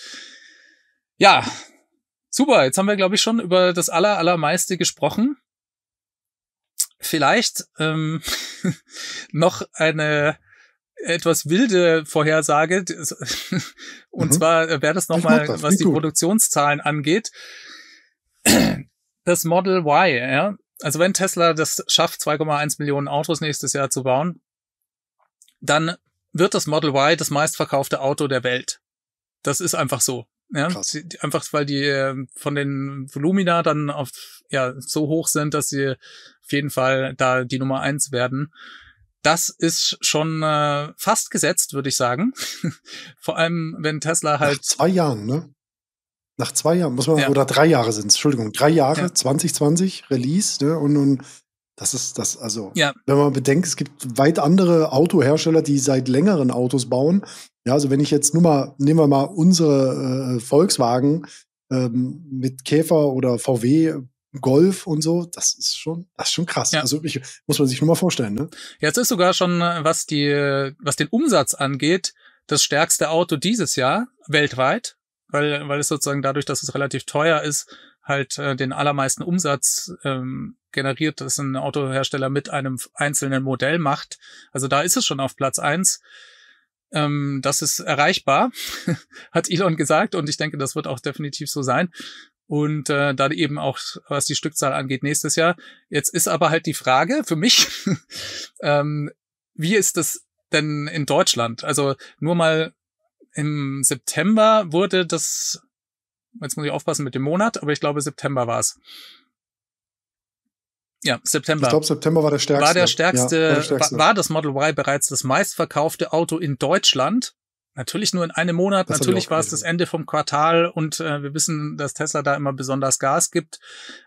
Ja, super. Jetzt haben wir, glaube ich, schon über das Aller, Allermeiste gesprochen. Vielleicht ähm, (laughs) noch eine etwas wilde Vorhersage. (laughs) Und mhm. zwar äh, wäre das nochmal, was die gut. Produktionszahlen angeht. Das Model Y, ja. Also wenn Tesla das schafft, 2,1 Millionen Autos nächstes Jahr zu bauen, dann wird das Model Y das meistverkaufte Auto der Welt. Das ist einfach so. Ja, Krass. einfach weil die ähm, von den Volumina dann auf, ja, so hoch sind, dass sie auf jeden Fall da die Nummer eins werden das ist schon äh, fast gesetzt, würde ich sagen. (laughs) Vor allem, wenn Tesla halt. Nach zwei Jahren, ne? Nach zwei Jahren, muss man, ja. oder drei Jahre sind es, Entschuldigung, drei Jahre, ja. 2020, Release, ne? Und, und das ist das, also, ja. wenn man bedenkt, es gibt weit andere Autohersteller, die seit längeren Autos bauen. Ja, also wenn ich jetzt nur mal, nehmen wir mal unsere äh, Volkswagen ähm, mit Käfer oder VW Golf und so, das ist schon, das ist schon krass. Ja. Also ich, muss man sich nur mal vorstellen, ne? Jetzt ist sogar schon, äh, was die, was den Umsatz angeht, das stärkste Auto dieses Jahr weltweit, weil, weil es sozusagen dadurch, dass es relativ teuer ist, halt äh, den allermeisten Umsatz ähm, generiert, dass ein Autohersteller mit einem einzelnen Modell macht. Also da ist es schon auf Platz eins. Ähm, das ist erreichbar, (laughs) hat Elon gesagt und ich denke, das wird auch definitiv so sein und äh, dann eben auch, was die Stückzahl angeht, nächstes Jahr. Jetzt ist aber halt die Frage für mich, (laughs) ähm, wie ist das denn in Deutschland? Also nur mal im September wurde das, jetzt muss ich aufpassen mit dem Monat, aber ich glaube September war es. Ja, September. Ich glaube, September war der stärkste. War der stärkste, ja, war, der stärkste. War, war das Model Y bereits das meistverkaufte Auto in Deutschland Natürlich nur in einem Monat, das natürlich war es das Ende vom Quartal und äh, wir wissen, dass Tesla da immer besonders Gas gibt.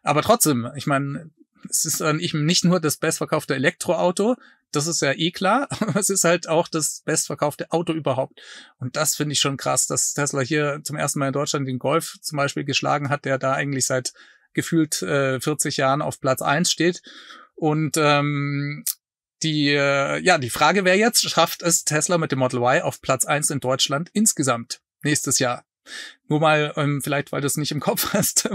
Aber trotzdem, ich meine, es ist dann eben nicht nur das bestverkaufte Elektroauto, das ist ja eh klar, (laughs) aber es ist halt auch das bestverkaufte Auto überhaupt. Und das finde ich schon krass, dass Tesla hier zum ersten Mal in Deutschland den Golf zum Beispiel geschlagen hat, der da eigentlich seit gefühlt äh, 40 Jahren auf Platz eins steht. Und ähm, die, äh, ja, die Frage wäre jetzt, schafft es Tesla mit dem Model Y auf Platz eins in Deutschland insgesamt nächstes Jahr? Nur mal, ähm, vielleicht weil du es nicht im Kopf (laughs) hast,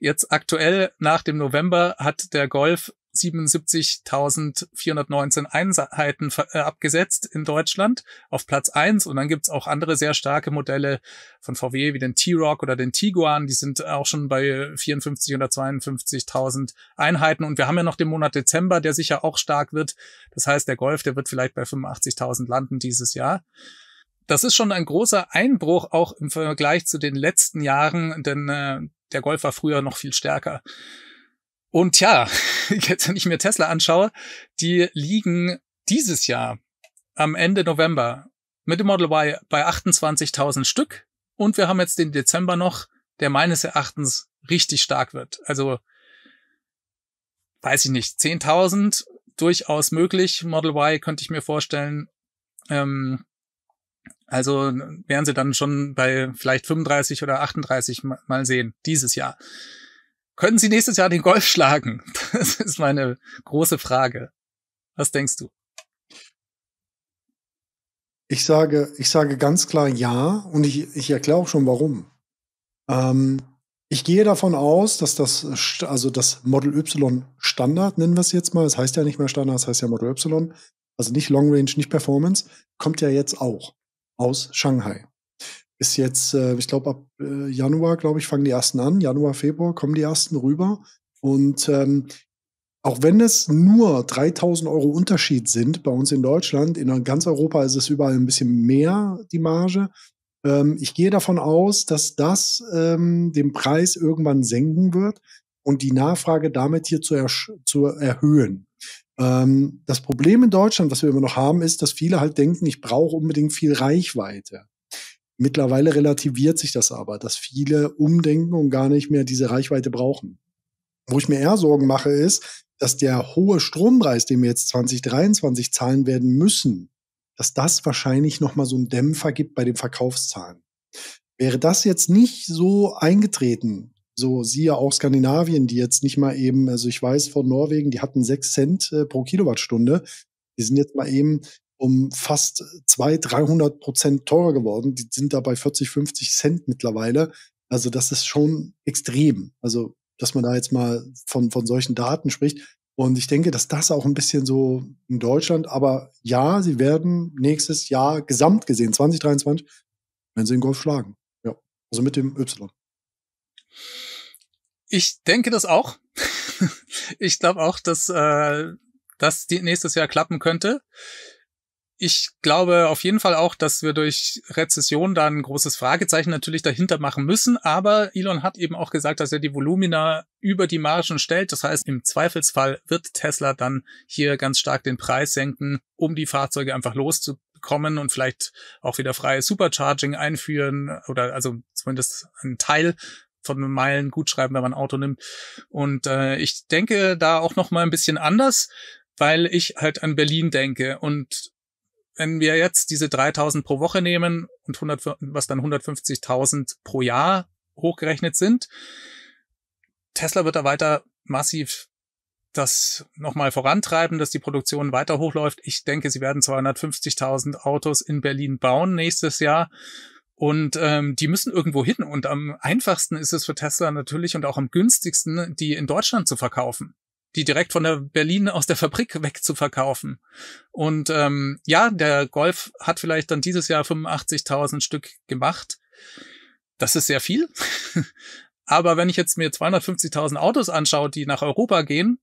jetzt aktuell nach dem November hat der Golf 77.419 Einheiten äh, abgesetzt in Deutschland auf Platz eins Und dann gibt's auch andere sehr starke Modelle von VW wie den T-Rock oder den Tiguan. Die sind auch schon bei 54 oder 52.000 Einheiten. Und wir haben ja noch den Monat Dezember, der sicher auch stark wird. Das heißt, der Golf, der wird vielleicht bei 85.000 landen dieses Jahr. Das ist schon ein großer Einbruch auch im Vergleich zu den letzten Jahren, denn äh, der Golf war früher noch viel stärker. Und ja, (laughs) jetzt, wenn ich mir Tesla anschaue, die liegen dieses Jahr am Ende November mit dem Model Y bei 28.000 Stück. Und wir haben jetzt den Dezember noch, der meines Erachtens richtig stark wird. Also, weiß ich nicht, 10.000 durchaus möglich. Model Y könnte ich mir vorstellen. Ähm, also wären sie dann schon bei vielleicht 35 oder 38 mal sehen, dieses Jahr. Können sie nächstes Jahr den Golf schlagen? (laughs) Das ist meine große Frage. Was denkst du? Ich sage, ich sage ganz klar ja und ich, ich erkläre auch schon warum. Ähm, ich gehe davon aus, dass das, also das Model Y Standard, nennen wir es jetzt mal, es das heißt ja nicht mehr Standard, es das heißt ja Model Y, also nicht Long Range, nicht Performance, kommt ja jetzt auch aus Shanghai ist jetzt, äh, ich glaube, ab äh, Januar, glaube ich, fangen die ersten an. Januar, Februar kommen die ersten rüber. Und ähm, auch wenn es nur 3000 Euro Unterschied sind bei uns in Deutschland, in ganz Europa ist es überall ein bisschen mehr die Marge. Ähm, ich gehe davon aus, dass das ähm, den Preis irgendwann senken wird und die Nachfrage damit hier zu, er zu erhöhen. Ähm, das Problem in Deutschland, was wir immer noch haben, ist, dass viele halt denken, ich brauche unbedingt viel Reichweite. Mittlerweile relativiert sich das aber, dass viele umdenken und gar nicht mehr diese Reichweite brauchen. Wo ich mir eher Sorgen mache, ist, dass der hohe Strompreis, den wir jetzt 2023 zahlen werden müssen, dass das wahrscheinlich nochmal so einen Dämpfer gibt bei den Verkaufszahlen. Wäre das jetzt nicht so eingetreten, so siehe auch Skandinavien, die jetzt nicht mal eben, also ich weiß von Norwegen, die hatten sechs Cent äh, pro Kilowattstunde, die sind jetzt mal eben um fast 200, 300 Prozent teurer geworden. Die sind da bei 40, 50 Cent mittlerweile. Also das ist schon extrem. Also dass man da jetzt mal von, von solchen Daten spricht. Und ich denke, dass das auch ein bisschen so in Deutschland, aber ja, sie werden nächstes Jahr gesamt gesehen, 2023, wenn sie den Golf schlagen. Ja, also mit dem Y. Ich denke das auch. (laughs) ich glaube auch, dass äh, das nächstes Jahr klappen könnte ich glaube auf jeden Fall auch, dass wir durch Rezession da ein großes Fragezeichen natürlich dahinter machen müssen. Aber Elon hat eben auch gesagt, dass er die Volumina über die Margen stellt. Das heißt, im Zweifelsfall wird Tesla dann hier ganz stark den Preis senken, um die Fahrzeuge einfach loszukommen und vielleicht auch wieder freie Supercharging einführen oder also zumindest einen Teil von Meilen gut schreiben, wenn man ein Auto nimmt. Und äh, ich denke da auch noch mal ein bisschen anders, weil ich halt an Berlin denke und wenn wir jetzt diese 3000 pro Woche nehmen und 100, was dann 150.000 pro Jahr hochgerechnet sind, Tesla wird da weiter massiv das nochmal vorantreiben, dass die Produktion weiter hochläuft. Ich denke, sie werden 250.000 Autos in Berlin bauen nächstes Jahr. Und ähm, die müssen irgendwo hin. Und am einfachsten ist es für Tesla natürlich und auch am günstigsten, die in Deutschland zu verkaufen die direkt von der Berlin aus der Fabrik (laughs) weg zu verkaufen. Und ähm, ja, der Golf hat vielleicht dann dieses Jahr 85.000 Stück gemacht. Das ist sehr viel. (laughs) Aber wenn ich jetzt mir 250.000 Autos anschaue, die nach Europa gehen,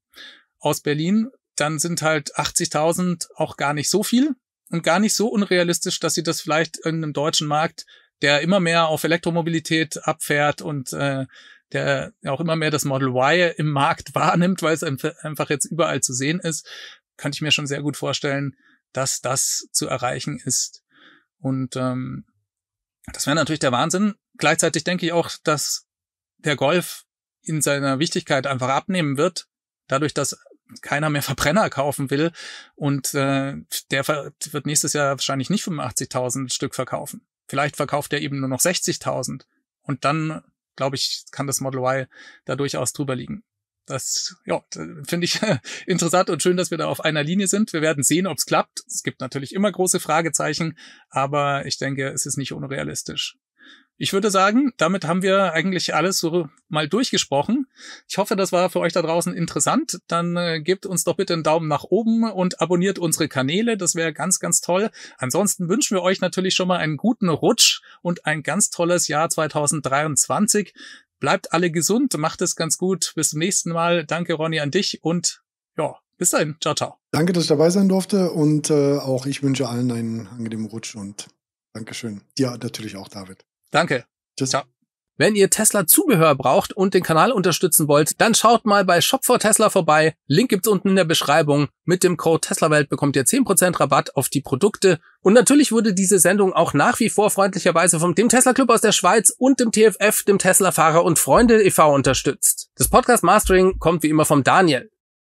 aus Berlin, dann sind halt 80.000 auch gar nicht so viel und gar nicht so unrealistisch, dass sie das vielleicht in einem deutschen Markt, der immer mehr auf Elektromobilität abfährt und äh, der auch immer mehr das Model Y im Markt (laughs) wahrnimmt, weil es einfach jetzt überall zu sehen ist, könnte ich mir schon sehr gut vorstellen, dass das zu erreichen ist. Und ähm, das wäre natürlich der Wahnsinn. Gleichzeitig denke ich auch, dass der Golf in seiner Wichtigkeit einfach abnehmen wird, dadurch, dass keiner mehr Verbrenner kaufen will und äh, der wird nächstes Jahr wahrscheinlich nicht 85.000 Stück verkaufen. Vielleicht verkauft er eben nur noch 60.000 und dann glaube ich, kann das Model Y da durchaus drüber liegen. Das ja, finde ich (laughs) interessant und schön, dass wir da auf einer Linie sind. Wir werden sehen, ob es klappt. Es gibt natürlich immer große Fragezeichen, aber ich denke, es ist nicht unrealistisch. Ich würde sagen, damit haben wir eigentlich alles so mal durchgesprochen. Ich hoffe, das war für euch da draußen interessant. Dann äh, gebt uns doch bitte einen Daumen nach oben und abonniert unsere Kanäle. Das wäre ganz, ganz toll. Ansonsten wünschen wir euch natürlich schon mal einen guten Rutsch und ein ganz tolles Jahr 2023. Bleibt alle gesund, macht es ganz gut. Bis zum nächsten Mal. Danke, Ronny, an dich und ja, bis dahin. Ciao, ciao. Danke, dass ich dabei sein durfte und äh, auch ich wünsche allen einen angenehmen Rutsch und Dankeschön. Ja, natürlich auch, David. Danke. Tschüss. Ciao. Wenn ihr Tesla Zubehör braucht und den Kanal unterstützen wollt, dann schaut mal bei Shop for Tesla vorbei. Link gibt's unten in der Beschreibung. Mit dem Code TeslaWelt bekommt ihr 10% Rabatt auf die Produkte. Und natürlich wurde diese Sendung auch nach wie vor freundlicherweise vom dem Tesla Club aus der Schweiz und dem TFF, dem Tesla Fahrer und Freunde e.V. unterstützt. Das Podcast Mastering kommt wie immer vom Daniel.